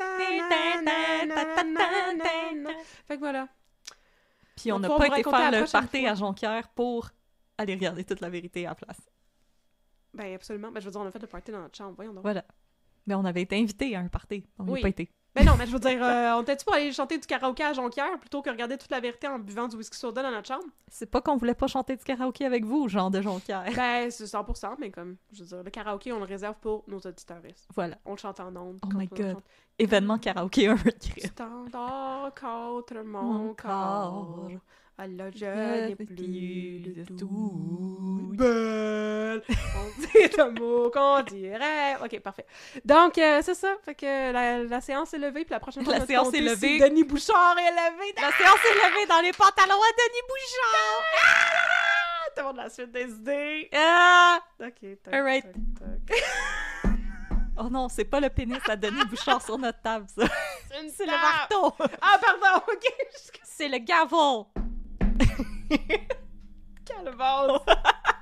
Speaker 1: Fait que voilà.
Speaker 2: Puis on n'a pas été faire le party à Jonquière pour aller regarder toute la vérité la place.
Speaker 1: Ben absolument. Ben, je veux dire, on a fait le party dans notre chambre, voyons donc. Voilà.
Speaker 2: Mais on avait été invités à un party. On n'y pas été.
Speaker 1: Ben non, mais je veux dire,
Speaker 2: euh, on était-tu pour aller chanter du karaoké
Speaker 1: à Jonquière plutôt que regarder toute la vérité en buvant du whisky soda dans notre chambre?
Speaker 2: C'est pas qu'on voulait pas chanter du karaoké avec vous, genre de Jonquière.
Speaker 1: Ben, c'est 100%, mais comme, je veux dire, le karaoké, on le réserve pour nos auditeurs. Voilà. On le chante en nombre. Oh my god.
Speaker 2: Événement karaoké, un
Speaker 1: Standard contre mon corps. Alors je n'ai
Speaker 2: plus de tout
Speaker 1: On dit mot qu'on dirait. Ok, parfait. Donc, euh, c'est ça. Fait que la, séance est levée, puis la prochaine fois, la séance est levée. Denis Bouchard est levée. La séance est levée dans les pantalons à Denis Bouchard. Ah! Tout le la suite des idées.
Speaker 2: Ah!
Speaker 1: Ok, All
Speaker 2: Oh non, c'est pas le pénis à Denis Bouchard sur notre table, ça. C'est le marteau. Ah, pardon, ok. C'est le gavon. Cannibals.